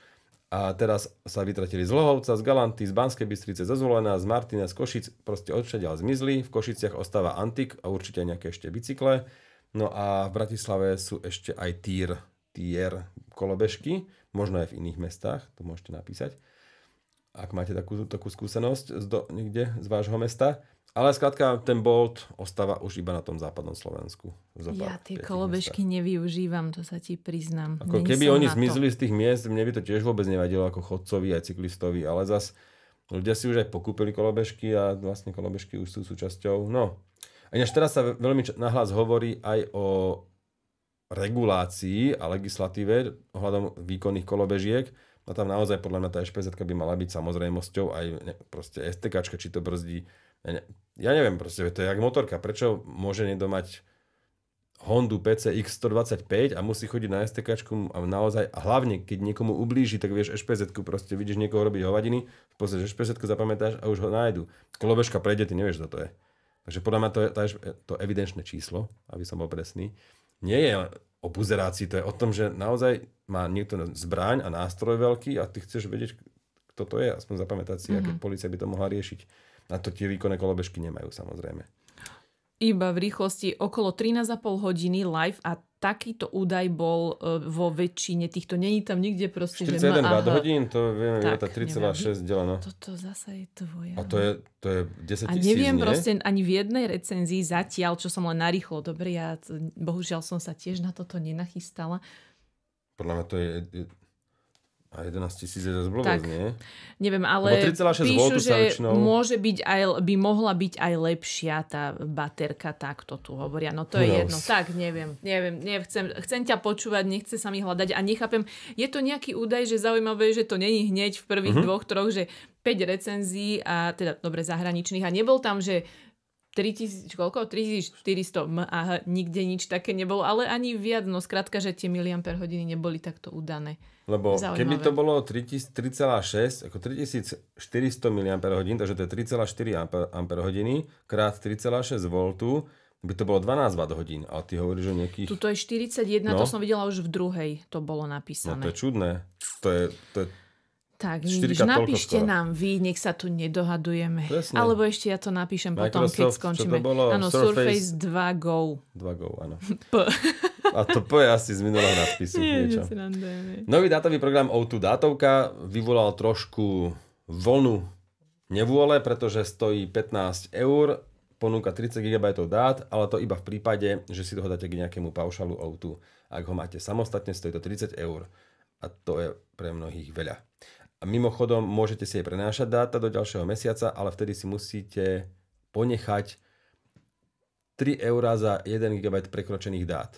A teraz sa vytratili z Lohovca, z Galanty, z Banskej Bystrice, zo Zvolená, z Martina, z Košic, proste odšadiaľ zmizli. V Košiciach ostáva Antik a určite nejaké ešte bicykle. No a v Bratislave sú ešte aj Týr, Tier kolobežky, možno aj v iných mestách, to môžete napísať, ak máte takú, takú skúsenosť z do, niekde z vášho mesta. Ale skladka, ten Bolt ostáva už iba na tom západnom Slovensku. Zopár, ja tie kolobežky mesta. nevyužívam, to sa ti priznám. Ako keby oni zmizli z tých miest, mne by to tiež vôbec nevadilo ako chodcovi aj cyklistovi, ale zas ľudia si už aj pokúpili kolobežky a vlastne kolobežky už sú súčasťou. No, a teraz sa veľmi nahlas hovorí aj o regulácii a legislatíve ohľadom výkonných kolobežiek. A tam naozaj podľa mňa tá špz by mala byť samozrejmosťou aj ne, proste STK, či to brzdí. Ja, ne, ja neviem, proste to je jak motorka. Prečo môže niekto mať Hondu PCX 125 a musí chodiť na STK a naozaj, a hlavne keď niekomu ublíži, tak vieš špz proste vidíš niekoho robiť hovadiny, v podstate špz zapamätáš a už ho nájdu. Kolobežka prejde, ty nevieš, kto to je. Takže podľa mňa to je to evidenčné číslo, aby som bol presný, nie je o buzerácii, to je o tom, že naozaj má niekto zbraň a nástroj veľký a ty chceš vedieť, kto to je, aspoň zapamätať si, mm-hmm. aké mhm. policia by to mohla riešiť. Na to tie výkonné kolobežky nemajú samozrejme. Iba v rýchlosti okolo 13,5 hodiny live a takýto údaj bol e, vo väčšine týchto. Není tam nikde proste, 41 že má, hodín, to vieme, tak, 3,6 delená. No. Toto zase je tvoje. A to je, to je 10 A neviem tisíc, proste nie? ani v jednej recenzii zatiaľ, čo som len narýchlo, dobre, ja bohužiaľ som sa tiež na toto nenachystala. Podľa mňa to je a 11 tisíc je dosť blbosť, nie? Neviem, ale píšu, že väčšinou... môže byť aj, by mohla byť aj lepšia tá baterka, tak to tu hovoria. No to je no. jedno. Tak, neviem, neviem, nechcem, chcem ťa počúvať, nechce sa mi hľadať a nechápem. Je to nejaký údaj, že zaujímavé, že to není hneď v prvých mm-hmm. dvoch, troch, že 5 recenzií a teda dobre zahraničných a nebol tam, že 3000, koľko? 3400 mAh, nikde nič také nebolo, ale ani viac, no skrátka, že tie miliamper hodiny neboli takto udané. Lebo Zaujímavé. keby to bolo 3,6, ako 3400 mAh, takže to je 3,4 Ah krát 3,6 V, by to bolo 12 Wh hodín, a ty hovoríš o nejakých... Tuto je 41, no. to som videla už v druhej, to bolo napísané. No to je čudné. To je, to je tak, vidíš, napíšte skoro. nám vy, nech sa tu nedohadujeme. Presne. Alebo ešte ja to napíšem Microsoft, potom, keď skončíme. Áno, Surface, Surface 2 Go. 2 Go, áno. [LAUGHS] P. A to P je asi z minulého nadpisu. Nie, niečo. Nový dátový program O2 dátovka vyvolal trošku vlnu nevôle, pretože stojí 15 eur, ponúka 30 GB dát, ale to iba v prípade, že si dohodáte k nejakému paušalu O2. Ak ho máte samostatne, stojí to 30 eur. A to je pre mnohých veľa. Mimochodom, môžete si aj prenášať dáta do ďalšieho mesiaca, ale vtedy si musíte ponechať 3 eurá za 1 GB prekročených dát.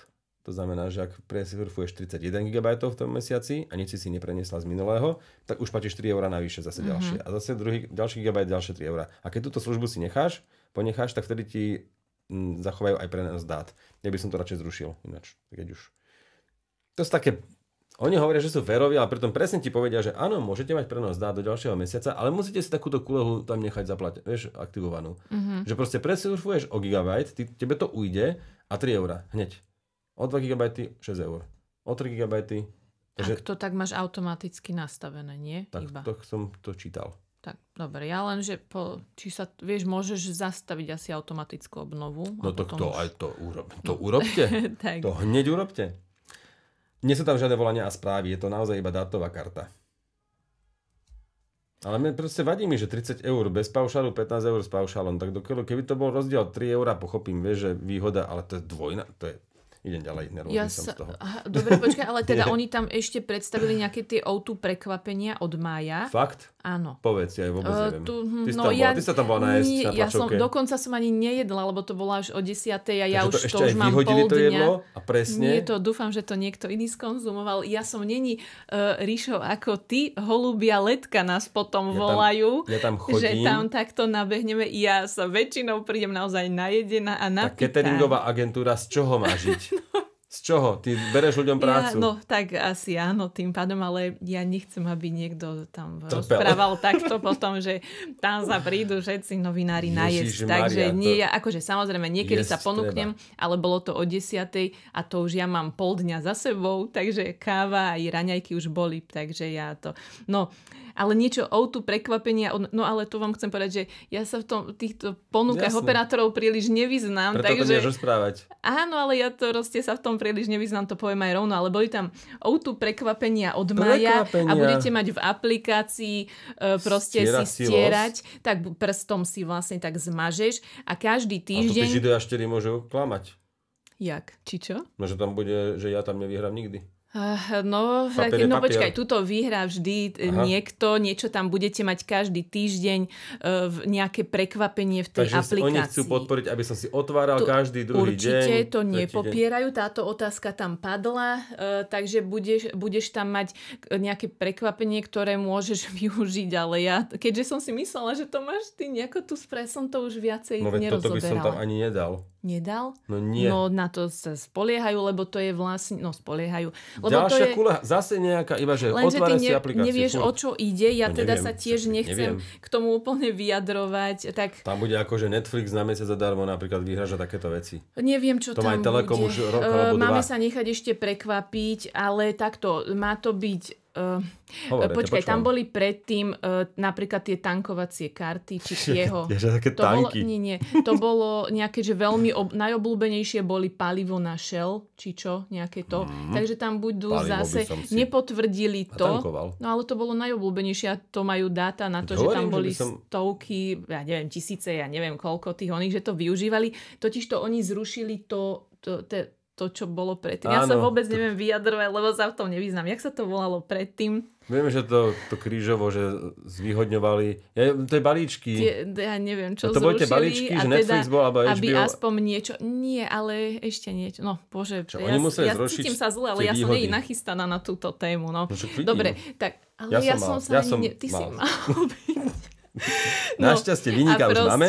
To znamená, že ak presurfuješ 31 GB v tom mesiaci a nič si nepreniesla z minulého, tak už platíš 3 eurá navyše zase mm-hmm. ďalšie. A zase druhý, ďalší GB, ďalšie 3 eurá. A keď túto službu si necháš, ponecháš, tak vtedy ti mm, zachovajú aj pre nás dát. Ja by som to radšej zrušil ináč, keď už. To sú také oni hovoria, že sú férovi, ale pritom presne ti povedia, že áno, môžete mať prenos dá do ďalšieho mesiaca, ale musíte si takúto kulehu tam nechať zaplať, vieš, aktivovanú. Mm-hmm. Že proste presurfuješ o gigabyte, ty, tebe to ujde a 3 eur hneď. O 2 GB 6 eur. O 3 GB... Takže... Ak to tak máš automaticky nastavené, nie? Tak Iba. to som to čítal. Tak, dobre, ja len, že po, či sa, vieš, môžeš zastaviť asi automatickú obnovu. No to, to už... aj to, urob, to urobte. [LAUGHS] tak. To hneď urobte. Nie sú tam žiadne volania a správy, je to naozaj iba dátová karta. Ale mne proste vadí mi, že 30 eur bez paušálu, 15 eur s paušálom, tak dokiaľ, keby to bol rozdiel 3 eur, pochopím, vieš, že výhoda, ale to je dvojna, to je idem ďalej, nervózny ja som sa... z toho. Dobre, počkaj, ale [LAUGHS] teda oni tam ešte predstavili nejaké tie o prekvapenia od mája. Fakt? Áno. Povedz, ja vôbec eh, neviem. Uh, tu, ty, hm, no, ja, ty sa tam bola nájsť nie, na Ja som dokonca som ani nejedla, lebo to bola až o 10. a ja Takže už to, ešte to už mám pol to dňa. jedlo a presne. Nie to, dúfam, že to niekto iný skonzumoval. Ja som není, uh, Ríšo, ako ty, holubia letka nás potom ja volajú. Tam, ja tam chodím. Že tam takto nabehneme. Ja sa väčšinou prídem naozaj najedená a napýtá. Tak cateringová agentúra, z čoho má žiť? no. [LAUGHS] Z čoho? Ty bereš ľuďom prácu? Ja, no tak asi áno, tým pádom, ale ja nechcem, aby niekto tam Trpel. rozprával [LAUGHS] takto potom, že tam sa prídu všetci novinári jesť. Takže Maria, nie, to... akože samozrejme, niekedy sa ponúknem, treba. ale bolo to o desiatej a to už ja mám pol dňa za sebou, takže káva aj raňajky už boli, takže ja to... No, ale niečo o tu prekvapenia, no ale tu vám chcem povedať, že ja sa v tom, týchto ponukách Jasne. operátorov príliš nevyznám. Preto takže... to rozprávať. Áno, ale ja to proste sa v tom príliš nevyznám, to poviem aj rovno, ale boli tam o tu prekvapenia od maja a budete mať v aplikácii e, proste Stiera si stierať, silos. tak prstom si vlastne tak zmažeš a každý týždeň... A to tí môžu klamať. Jak? Či čo? No, že tam bude, že ja tam nevyhrám nikdy. Uh, no, tak, no počkaj, túto vyhrá vždy e, Aha. niekto, niečo tam budete mať každý týždeň, uh, nejaké prekvapenie v tej Takže aplikácii. oni chcú podporiť, aby som si otváral to, každý druhý určite deň. Určite to nepopierajú, deň. táto otázka tam padla, uh, takže budeš, budeš tam mať nejaké prekvapenie, ktoré môžeš [LAUGHS] využiť, ale ja, keďže som si myslela, že to máš ty nejako tu spre, som to už viacej no, nerozoberala. No by som tam ani nedal. Nedal? No nie. No na to sa spoliehajú, lebo to je vlastne, no spoliehajú, lebo Ďalšia to je... kula, zase nejaká, iba že Lenže otvára si ne, aplikáciu. nevieš, furt. o čo ide, ja no, teda neviem, sa tiež nechcem neviem. k tomu úplne vyjadrovať. Tak... Tam bude ako, že Netflix na mesiac zadarmo napríklad vyhraža takéto veci. Neviem, čo to tam bude. Telekom už rok, uh, Máme dva. sa nechať ešte prekvapiť, ale takto, má to byť Hm. Hovorite, eh, počkaj, počúvam. tam boli predtým uh, napríklad tie tankovacie karty, či jeho... [LAUGHS] Ježe, také to tanky. Bolo, nie, nie, to bolo nejaké, že veľmi ob, najobľúbenejšie boli palivo na šel, či čo, nejaké to. Mm-hmm. Takže tam budú palivo zase... Si... Nepotvrdili to, tankoval. no ale to bolo najobľúbenejšie a to majú dáta na to, Hovorím, že tam boli že som... stovky, ja neviem, tisíce, ja neviem koľko tých oných, že to využívali. Totiž to oni zrušili to, to, to, to, čo bolo predtým. Áno, ja sa vôbec to... neviem vyjadrovať, lebo sa v tom nevýznam, Jak sa to volalo predtým? Viem, že to, to krížovo, že zvyhodňovali. Ja, tie balíčky. Tie, ja neviem, čo a to zrušili. boli tie balíčky, že teda, Netflix bol, alebo HBO. Aby aspoň niečo... Nie, ale ešte niečo. No, bože. Čo, ja, ja cítim sa zle, ale ja som nie nachystaná na túto tému. No. No, Dobre, no. tak... Ale ja, ja som mal. Som sa ja som ne... Ty mal. si mal. [LAUGHS] [LAUGHS] No, Našťastie vynika už máme.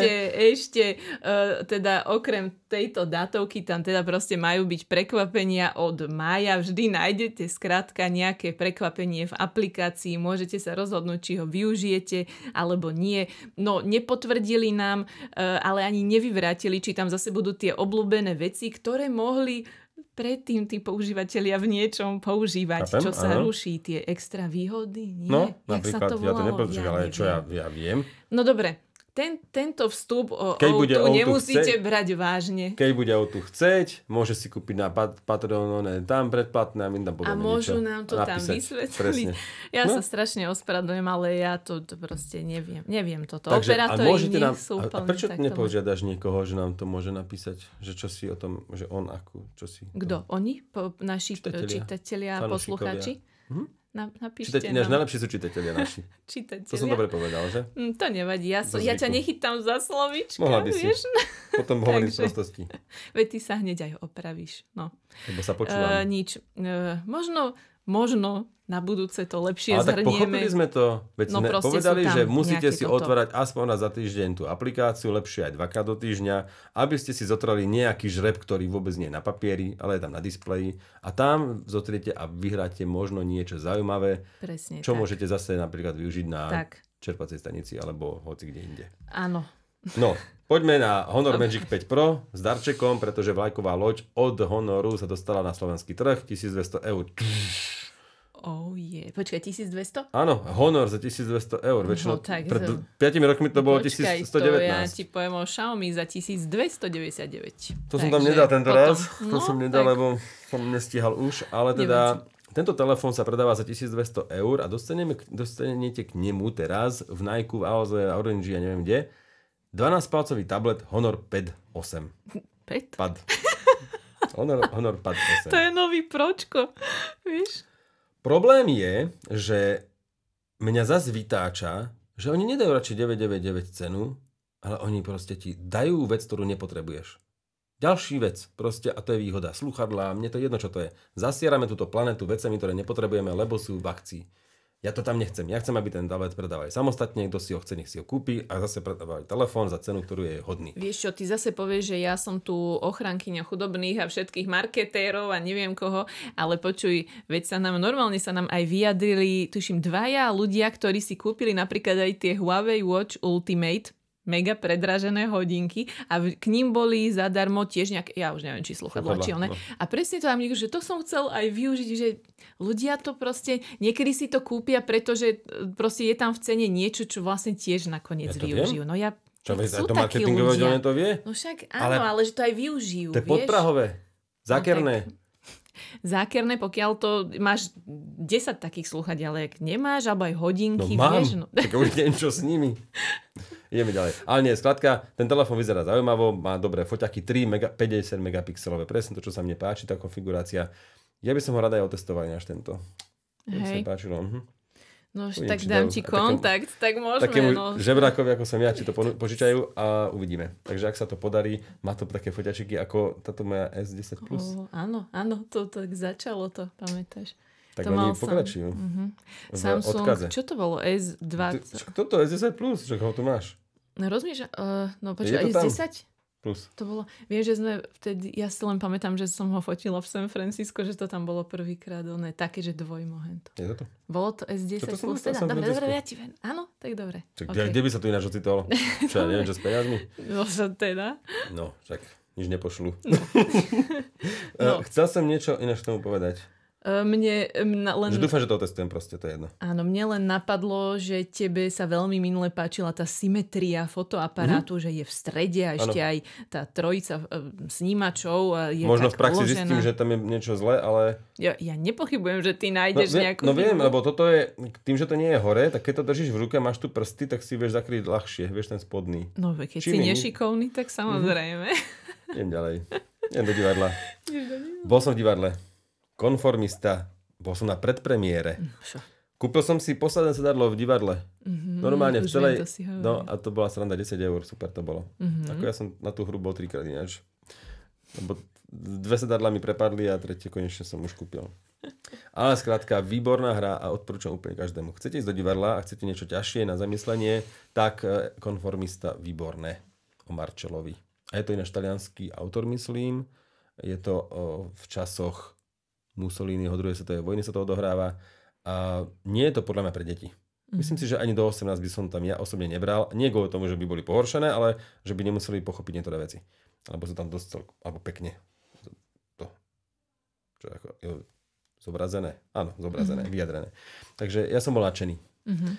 ešte uh, teda okrem tejto datovky tam teda proste majú byť prekvapenia od mája. Vždy nájdete skrátka nejaké prekvapenie v aplikácii. Môžete sa rozhodnúť, či ho využijete alebo nie. No nepotvrdili nám, uh, ale ani nevyvrátili, či tam zase budú tie obľúbené veci, ktoré mohli predtým tí používateľia v niečom používať, Chápem, čo sa áno. ruší, tie extra výhody. Nie? No, Jak napríklad, sa to ja to nepočujem, ja ale neviem. čo ja, ja viem. No dobre, ten, tento vstup o keď bude autu nemusíte chceť, brať vážne. Keď bude tu chceť, môže si kúpiť na pat, Patreon, tam predplatné a my tam A môžu niečo nám to napísať. tam vysvetliť. Presne. Ja no? sa strašne ospravedlňujem, ale ja to, to proste neviem. Neviem toto. Takže, a môžete nám, sú a, a prečo nepožiadaš niekoho, že nám to môže napísať? Že čo si o tom, že on akú, čo si... Kto? Oni? Po, naši čitatelia, čitatelia poslucháči? Hm? napíšte Čítať, ináč nám. No. najlepší sú čitatelia naši. [LAUGHS] čitatelia. To som dobre povedal, že? Mm, to nevadí, ja, som, ja ťa nechytám za slovička. Mohla by vieš? si. [LAUGHS] Potom hovorím Takže, prostosti. Veď ty sa hneď aj opravíš. No. Lebo sa počúvam. Uh, nič. Uh, možno, možno na budúce to lepšie Ale zhrnieme. tak pochopili sme to. Veď no sme povedali, že musíte si toto. otvárať aspoň na za týždeň tú aplikáciu, lepšie aj dvakrát do týždňa, aby ste si zotrali nejaký žreb, ktorý vôbec nie je na papieri, ale je tam na displeji. A tam zotriete a vyhráte možno niečo zaujímavé, Presne, čo tak. môžete zase napríklad využiť na tak. čerpacej stanici alebo hoci kde inde. Áno. No, Poďme na Honor Magic 5 Pro s darčekom, pretože vlajková loď od Honoru sa dostala na slovenský trh 1200 eur. Oh je. Yeah. Počkaj, 1200? Áno, honor za 1200 eur. No väčšinou, no, tak, pred 5 rokmi to bolo Počkaj, 1119. To ja ti poviem o Xiaomi za 1299. To Takže som tam nedal tento potom, raz. No, to som nedal, tak. lebo som nestíhal už. Ale teda Neviem, tento telefón sa predáva za 1200 eur a dostaneme, dostanete k nemu teraz v Nike, v Aoze, Orange, ja neviem kde. 12-palcový tablet Honor Pad 8. Pad. Honor, Honor Pad 8. To je nový pročko, víš? Problém je, že mňa zas vytáča, že oni nedajú radšej 999 cenu, ale oni proste ti dajú vec, ktorú nepotrebuješ. Ďalší vec, proste, a to je výhoda, sluchadlá, mne to je jedno, čo to je. Zasierame túto planetu vecami, ktoré nepotrebujeme, lebo sú v akcii. Ja to tam nechcem. Ja chcem, aby ten tablet predávali samostatne, kto si ho chce, nech si ho kúpi a zase predávali telefón za cenu, ktorú je hodný. Vieš čo, ty zase povieš, že ja som tu ochrankyňa chudobných a všetkých marketérov a neviem koho, ale počuj, veď sa nám normálne sa nám aj vyjadrili, tuším, dvaja ľudia, ktorí si kúpili napríklad aj tie Huawei Watch Ultimate, mega predražené hodinky a k ním boli zadarmo tiež nejaké, ja už neviem, či sluchadlo, či one. No. A presne to tam niekto, že to som chcel aj využiť, že ľudia to proste, niekedy si to kúpia, pretože e, proste je tam v cene niečo, čo vlastne tiež nakoniec ja využijú. No ja čo vieš, to marketingové oddelenie to vie? No však áno, ale, ale že to aj využijú. To je podprahové, zákerné. No tak, [LAUGHS] zákerné, pokiaľ to máš 10 takých ak nemáš, alebo aj hodinky, no mám, vieš. No. Tak už niečo s nimi. [LAUGHS] Ideme ďalej. Ale nie, skladka, ten telefón vyzerá zaujímavo, má dobré foťaky, 3 mega, 50 megapixelové, presne to, čo sa mne páči, tá konfigurácia. Ja by som ho rada aj otestoval až tento. Hej. sa páčilo. No, mhm. No už tak dám no, ti kontakt, tak môžeme. Takému no. žebrákovi, ako som ja, či [LAUGHS] to požičajú a uvidíme. Takže ak sa to podarí, má to také foťačiky ako táto moja S10+. Plus. Oh, áno, áno, to tak začalo to, pamätáš tak to oni pokračujú. Mm-hmm. Samsung, odkaze. čo to bolo? S20? Kto to? S10 Plus? Čo ho tu máš? No rozumieš? Uh, eh, no počkaj, S10? Plus. To bolo, vieš, že sme vtedy, ja si len pamätám, že som ho fotila v San Francisco, že to tam bolo prvýkrát, oné, také, že dvojmohen to. Je to to? Bolo to S10 to plus, teda, dobre, dobre, ja ti ven. Áno, tak dobre. Čak, okay. kde by sa tu ináč ocitovalo? Čo, ja neviem, že s peniazmi? No, sa teda. No, však nič nepošlu. No. [LAUGHS] [LAUGHS] Eh, no. Chcel som niečo ináč tomu povedať. Eh, mne, eh, len... Že dúfam, že to otestujem proste, to je jedno. Áno, mne len napadlo, že tebe sa veľmi minule páčila tá symetria fotoaparátu, mm-hmm. že je v strede a ešte ano. aj tá trojica eh, snímačov je Možno v praxi uložená. zistím, že tam je niečo zlé, ale... Ja, ja nepochybujem, že ty nájdeš no, no nejakú... No viem, výbu. lebo toto je, tým, že to nie je hore, tak keď to držíš v ruke, máš tu prsty, tak si vieš zakryť ľahšie, vieš ten spodný. No keď Čím si nešikovný, tak mhm. samozrejme. Mm-hmm. Idem ďalej. Idem [LAUGHS] do divadla. Bol som v divadle. Konformista. Bol som na predpremiére. Čo? Hm, kúpil som si posledné sedadlo v divadle. Mm-hmm, Normálne v celej... No a to bola sranda 10 eur, super to bolo. Mm-hmm. Ako ja som na tú hru bol trikrát ináč. Lebo dve sedadla mi prepadli a tretie konečne som už kúpil. Ale skrátka, výborná hra a odporúčam úplne každému. Chcete ísť do divadla a chcete niečo ťažšie na zamyslenie, tak e, konformista výborné o Marčelovi. A je to ináč talianský autor, myslím. Je to o, v časoch Mussoliniho druhej svetovej vojny sa to odohráva. A nie je to podľa mňa pre deti. Mm. Myslím si, že ani do 18 by som tam ja osobne nebral. Nie kvôli tomu, že by boli pohoršené, ale že by nemuseli pochopiť niektoré veci. Alebo sa tam dosť alebo pekne to, to čo ako, jo, zobrazené. Áno, zobrazené, mm. vyjadrené. Takže ja som bol nadšený. Mm-hmm.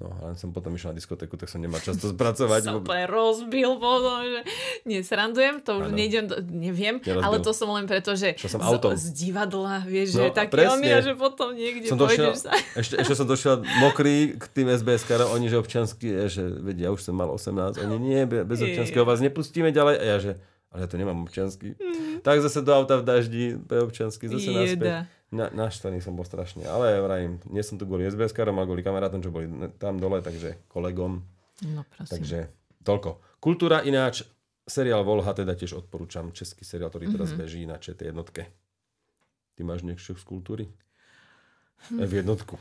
No a som potom išiel na diskotéku, tak som nemal čas to [LAUGHS] spracovať. Som úplne rozbil potom, že nesrandujem, to už nejdem, neviem, Nerozbil. ale to som len preto, že som z, autom. Z, divadla, vieš, no, že taký omia, že potom niekde som došiel, sa. [LAUGHS] Ešte, ešte som došiel mokrý k tým sbs karom oni, že je, že vedia, už som mal 18, oni nie, bez občianského vás nepustíme ďalej. A ja, že ale ja to nemám občanský. Mm. Tak zase do auta v daždi, pre občanský, zase Jeda. naspäť. Na, naštvaný som bol strašne, ale vrajím, nie som tu kvôli SBS-karom, ale kvôli kamarátom, čo boli tam dole, takže kolegom. No prosím. Takže toľko. Kultúra ináč, seriál Volha teda tiež odporúčam, český seriál, ktorý mm-hmm. teraz mhm. beží na čete jednotke. Ty máš niečo z kultúry? Hm. v jednotku.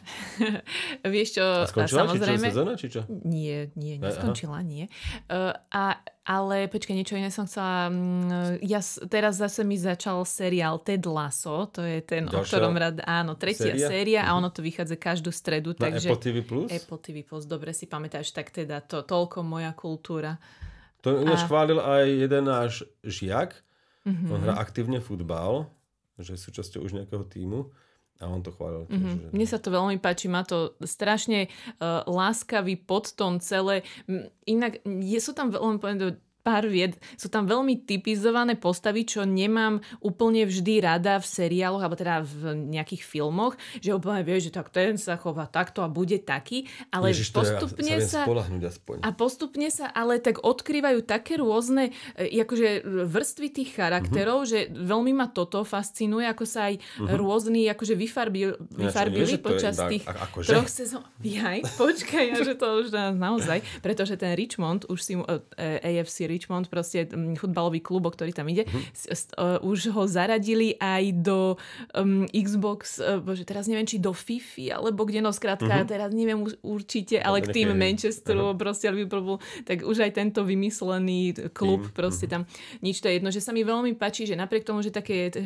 [LAUGHS] Vieš čo, a skončila, samozrejme... Či čo, sezóna, či čo? Nie, nie, neskončila, Aha. nie. Uh, a, ale počkaj, niečo iné som chcela... Uh, Ja, teraz zase mi začal seriál Ted Lasso, to je ten, Ďalšia o ktorom rád... Áno, tretia séria, séria a mhm. ono to vychádza každú stredu. Na takže, Apple TV+. Plus? Apple TV+, Plus, dobre si pamätáš, tak teda to, toľko moja kultúra. To mi a... chválil aj jeden náš žiak, mm-hmm. on mhm. hrá aktívne futbal, že je súčasťou už nejakého týmu a on to chválil. mm-hmm. že... Mne sa to veľmi páči, má to strašne uh, láskavý podtón celé. Inak je, sú tam veľmi povedané pár vied. Sú tam veľmi typizované postavy, čo nemám úplne vždy rada v seriáloch, alebo teda v nejakých filmoch, že úplne vieš, že tak ten sa chová takto a bude taký, ale Ježiš, postupne ja sa, aspoň. a postupne sa ale tak odkrývajú také rôzne e, akože vrstvy tých charakterov, mm-hmm. že veľmi ma toto fascinuje, ako sa aj mm-hmm. rôzni akože vyfarbil, vyfarbili ja, nie, počas je, tých a, akože? troch sezón. Jaj, počkaj, ja, že to už naozaj, pretože ten Richmond už si mu, e, e AFC Richmond, proste mm, futbalový klub, o ktorý tam ide, mhm. s, uh, už ho zaradili aj do um, Xbox, uh, bože, teraz neviem, či do FIFA, alebo kde, no skrátka, uh-huh. teraz neviem už určite, ale no, k tým Manchesteru, uh-huh. proste Liverpoolu, tak už aj tento vymyslený klub, tým. proste mhm. tam nič to je jedno, že sa mi veľmi páči, že napriek tomu, že také je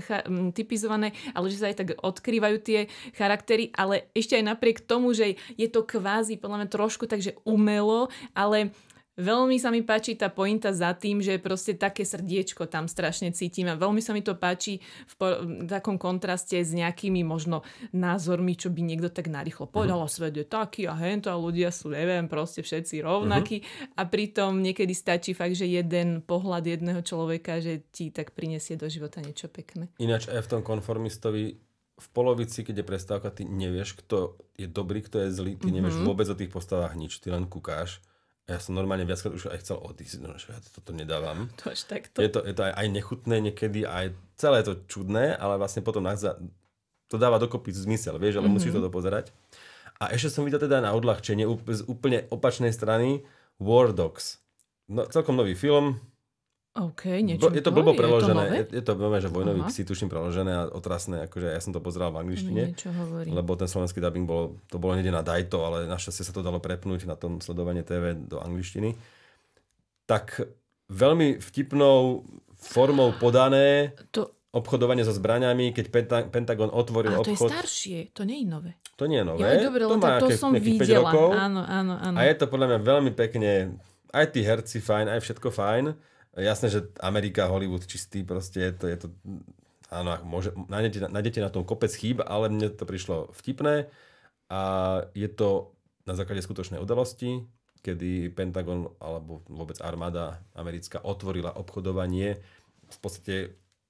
typizované, ale že sa aj tak odkrývajú tie charaktery, ale ešte aj napriek tomu, že je to kvázi, podľa mňa trošku takže umelo, ale Veľmi sa mi páči tá pointa za tým, že proste také srdiečko tam strašne cítim a veľmi sa mi to páči v v takom kontraste s nejakými možno názormi, čo by niekto tak narýchlo povedal, uh-huh. svet je taký a hento a ľudia sú, neviem, proste všetci rovnakí uh-huh. a pritom niekedy stačí fakt, že jeden pohľad jedného človeka, že ti tak prinesie do života niečo pekné. Ináč aj v tom konformistovi v polovici, keď je prestávka, ty nevieš, kto je dobrý, kto je zlý, ty uh-huh. nevieš mhm. vôbec o tých postavách nič, ty len kukáš ja som normálne viackrát už aj chcel odísť, no, že ja toto nedávam. [LAUGHS] To až takto. Je to, je to aj, aj nechutné niekedy, aj celé je to čudné, ale vlastne potom na, to dáva dokopy zmysel, vieš, ale mm-hmm. musíš mhm. to dopozerať. A ešte som videl teda na odľahčenie z úplne opačnej strany War Dogs. No, celkom nový film, OK, niečo. Je to blbo preložené. Je to, je to veľmi, že vojnový psi, tuším, preložené a otrasné. Akože ja som to pozeral v angličtine. No, lebo ten slovenský dubbing bol, to bolo niekde na Dajto, ale našťastie sa to dalo prepnúť na tom sledovanie TV do angličtiny. Tak veľmi vtipnou formou podané to... obchodovanie so zbraniami, keď Penta- Pentagon otvoril a to obchod. to je staršie, to nie je nové. To nie je nové. Ja, dobre, to má to som videla. Rokov. Áno, áno, áno. A je to podľa mňa veľmi pekne, aj tí herci fajn, aj všetko fajn Jasné, že Amerika, Hollywood čistý, proste je to, je to áno, môže, nájdete, nájdete na tom kopec chýb, ale mne to prišlo vtipné a je to na základe skutočnej udalosti, kedy Pentagon alebo vôbec armáda americká otvorila obchodovanie, v podstate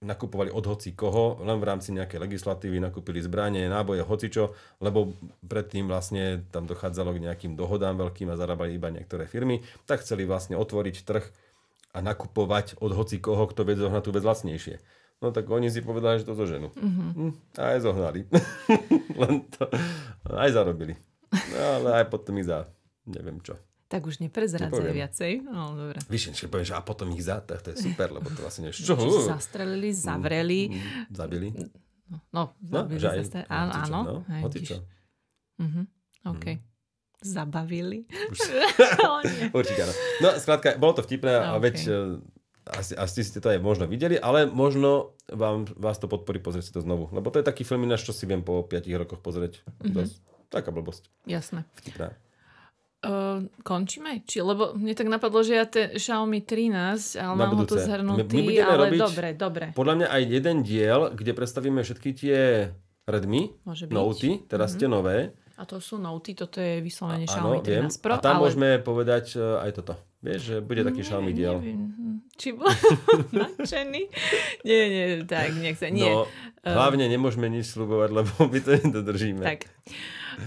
nakupovali od hoci koho, len v rámci nejakej legislatívy nakúpili zbranie, náboje, hocičo, lebo predtým vlastne tam dochádzalo k nejakým dohodám veľkým a zarábali iba niektoré firmy, tak chceli vlastne otvoriť trh a nakupovať od hoci koho, kto vie zohnať tú vec lacnejšie. No tak oni si povedali, že to zoženú. Mm-hmm. Hm, a aj zohnali. [LAUGHS] Len to, aj zarobili. No, ale aj potom ich za neviem čo. Tak už neprezradzaj viacej. No, dobre. Víš, že poviem, že a potom ich za, tak to je [LAUGHS] super, lebo to vlastne ešte... Čo? zastrelili, mm, zavreli. Mm, zabili. No, no, no zabili no že áno, áno. No, hej, hoci čo. Mhm, OK. Mm zabavili. [LAUGHS] Určite áno. No, skrátka, bolo to vtipné a okay. veď eh, asi, asi ste to aj možno videli, ale možno vám, vás to podporí pozrieť si to znovu. Lebo to je taký film ináč, čo si viem po 5 rokoch pozrieť. Mm-hmm. Taká blbosť. Jasné. Vtipná. Uh, končíme? Či, lebo mne tak napadlo, že ja te Xiaomi 13, ale mám ho tu zhrnutý, my, my ale robiť, dobre, dobre. Podľa mňa aj jeden diel, kde predstavíme všetky tie Redmi, Note, teraz mm-hmm. tie mhm. nové, a to sú noty, toto je vyslovene Xiaomi 13 Pro. A tam ale... môžeme povedať e, aj toto. Vieš, že bude taký nie, Xiaomi diel. Neviem. Hm. Či bol [LAUGHS] nadšený? nie, nie, tak nechcem. Nie. No, ehm. hlavne nemôžeme nič slubovať, lebo [LAUGHS] my to nedodržíme. Tak.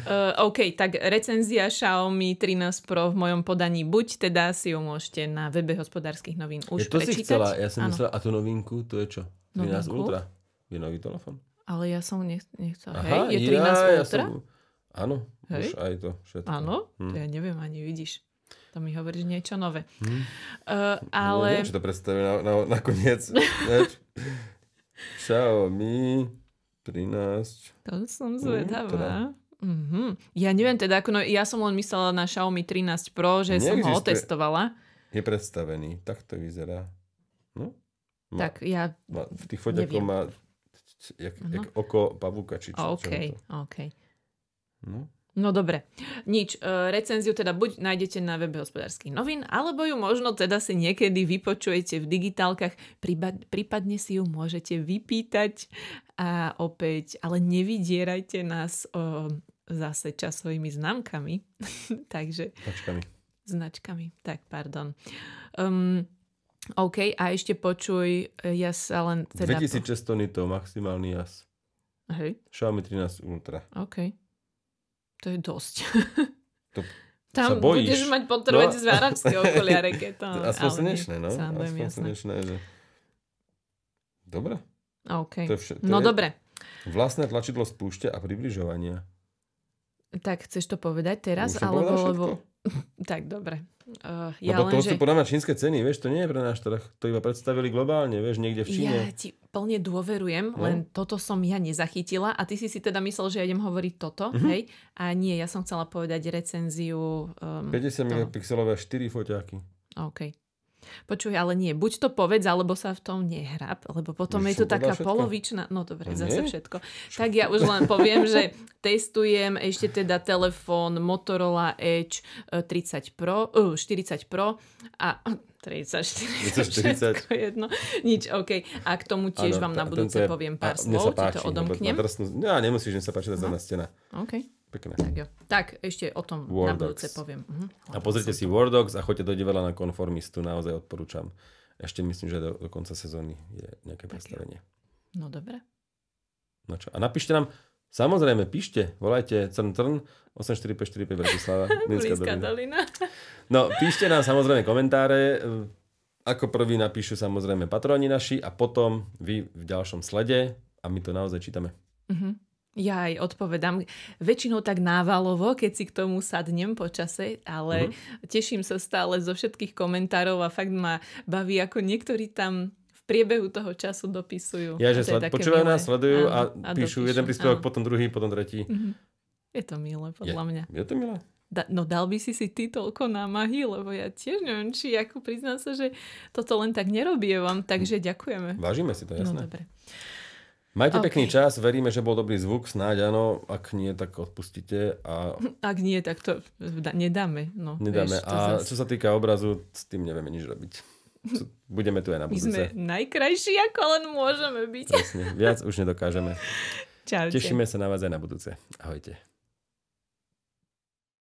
Uh, OK, tak recenzia Xiaomi 13 Pro v mojom podaní. Buď teda si ju môžete na webe hospodárskych novín už ja to prečítať. si chcela, ja som ano. myslela, a tú novinku, to je čo? 13 novinku? Ultra. Je nový telefon. Ale ja som nech- nechcela. Aha, hej, je 13 ja, Ultra? Ja som... Áno, Hej? už aj to všetko. Áno, hm. ja neviem, ani vidíš. To mi hovoríš niečo nové. Hm. Uh, ale... neviem, čo to predstavím na, na, nakoniec. Xiaomi 13. To som zvedavá. Mm-hmm. Ja neviem teda, ako, no, ja som len myslela na Xiaomi 13 Pro, že Neexistuje. som ho otestovala. Je predstavený, tak to vyzerá. No? Ma, tak ja ma, V tých foťakoch má jak, jak mhm. oko pavúka, či čo. OK, čo OK. No. No dobre, nič. E, recenziu teda buď nájdete na webe hospodárskych novín, alebo ju možno teda si niekedy vypočujete v digitálkach, prípadne si ju môžete vypýtať a opäť, ale nevydierajte nás o, zase časovými známkami. [LAUGHS] Takže... Značkami. Značkami, tak pardon. Um, OK, a ešte počuj, ja sa len... Teda 2600 to... maximálny jas. Hej. Xiaomi 13 Ultra. OK. To je dosť. To [LAUGHS] Tam sa bojíš. budeš mať potrebovať no. z zváravské okuliare, keď [LAUGHS] to... Aspoň slnečné, no. Samozrejme, Aspoň jasné. slnečné, že... Dobre. OK. To je vš- to no je... dobre. Vlastné tlačidlo spúšte a približovania. Tak chceš to povedať teraz? Už alebo, lebo... [LAUGHS] Tak, dobre. Uh, ja Lebo len, to že... sú podľa mňa čínske ceny, vieš, to nie je pre náš trh. To iba predstavili globálne, vieš, niekde v Číne. Ja ti plne dôverujem, no. len toto som ja nezachytila a ty si si teda myslel, že ja idem hovoriť toto, uh-huh. hej? A nie, ja som chcela povedať recenziu... Um, ehm, 50 megapixelové 4 foťáky. OK. Počuj, ale nie, buď to povedz, alebo sa v tom nehrab, lebo potom je, je to taká všetko? polovičná, no dobre, nie? zase všetko. Tak ja už len [LAUGHS] poviem, že testujem ešte teda telefón Motorola Edge 30 eh, Pro, uh, eh, 40 Pro a 30, [LAUGHS] [LAUGHS] jedno. Nič, OK. A k tomu tiež ano, vám na budúce je, poviem pár slov, ti to odomknem. Ja, no nemusíš, že sa páči, to no. stena. OK. Pekné. Tak jo. Tak, ešte o tom War na budúce poviem. Uh-huh. A pozrite si Dogs a choďte do divadla na konformistu, naozaj odporúčam. Ešte myslím, že do, do konca sezóny je nejaké predstavenie. No dobre. No čo, a napíšte nám, samozrejme, píšte, volajte Crn Crn 84545 Bratislava, [LAUGHS] dolina. No, píšte nám samozrejme komentáre, e, ako prvý napíšu samozrejme patroni naši a potom vy v ďalšom slede a my to naozaj čítame. Mhm. Ja aj odpovedám. Väčšinou tak návalovo, keď si k tomu sadnem počase, ale mm-hmm. teším sa stále zo všetkých komentárov a fakt ma baví, ako niektorí tam v priebehu toho času dopisujú. Ja, že sled- počúvajú nás, sledujú a, a píšu dopíšu, jeden príspevok, potom druhý, potom tretí. Mm-hmm. Je to milé, podľa je, mňa. Je to milé. Da, no dal by si si ty toľko námahy, lebo ja tiež neviem, či ako priznám sa, že toto len tak nerobievam, takže hm. ďakujeme. Vážime si to, no, jasné. No dobre. Majte okay. pekný čas, veríme, že bol dobrý zvuk, snáď áno, ak nie, tak odpustite. A... [LAUGHS] Ak nie, tak to nedáme. No, nedáme. Vieš, to a zase... čo sa týka obrazu, s tým nevieme nič robiť. Budeme tu aj na budúce. My sme najkrajší, ako len môžeme byť. Presne, viac už nedokážeme. Čaute. Tešíme sa na vás aj na budúce. Ahojte.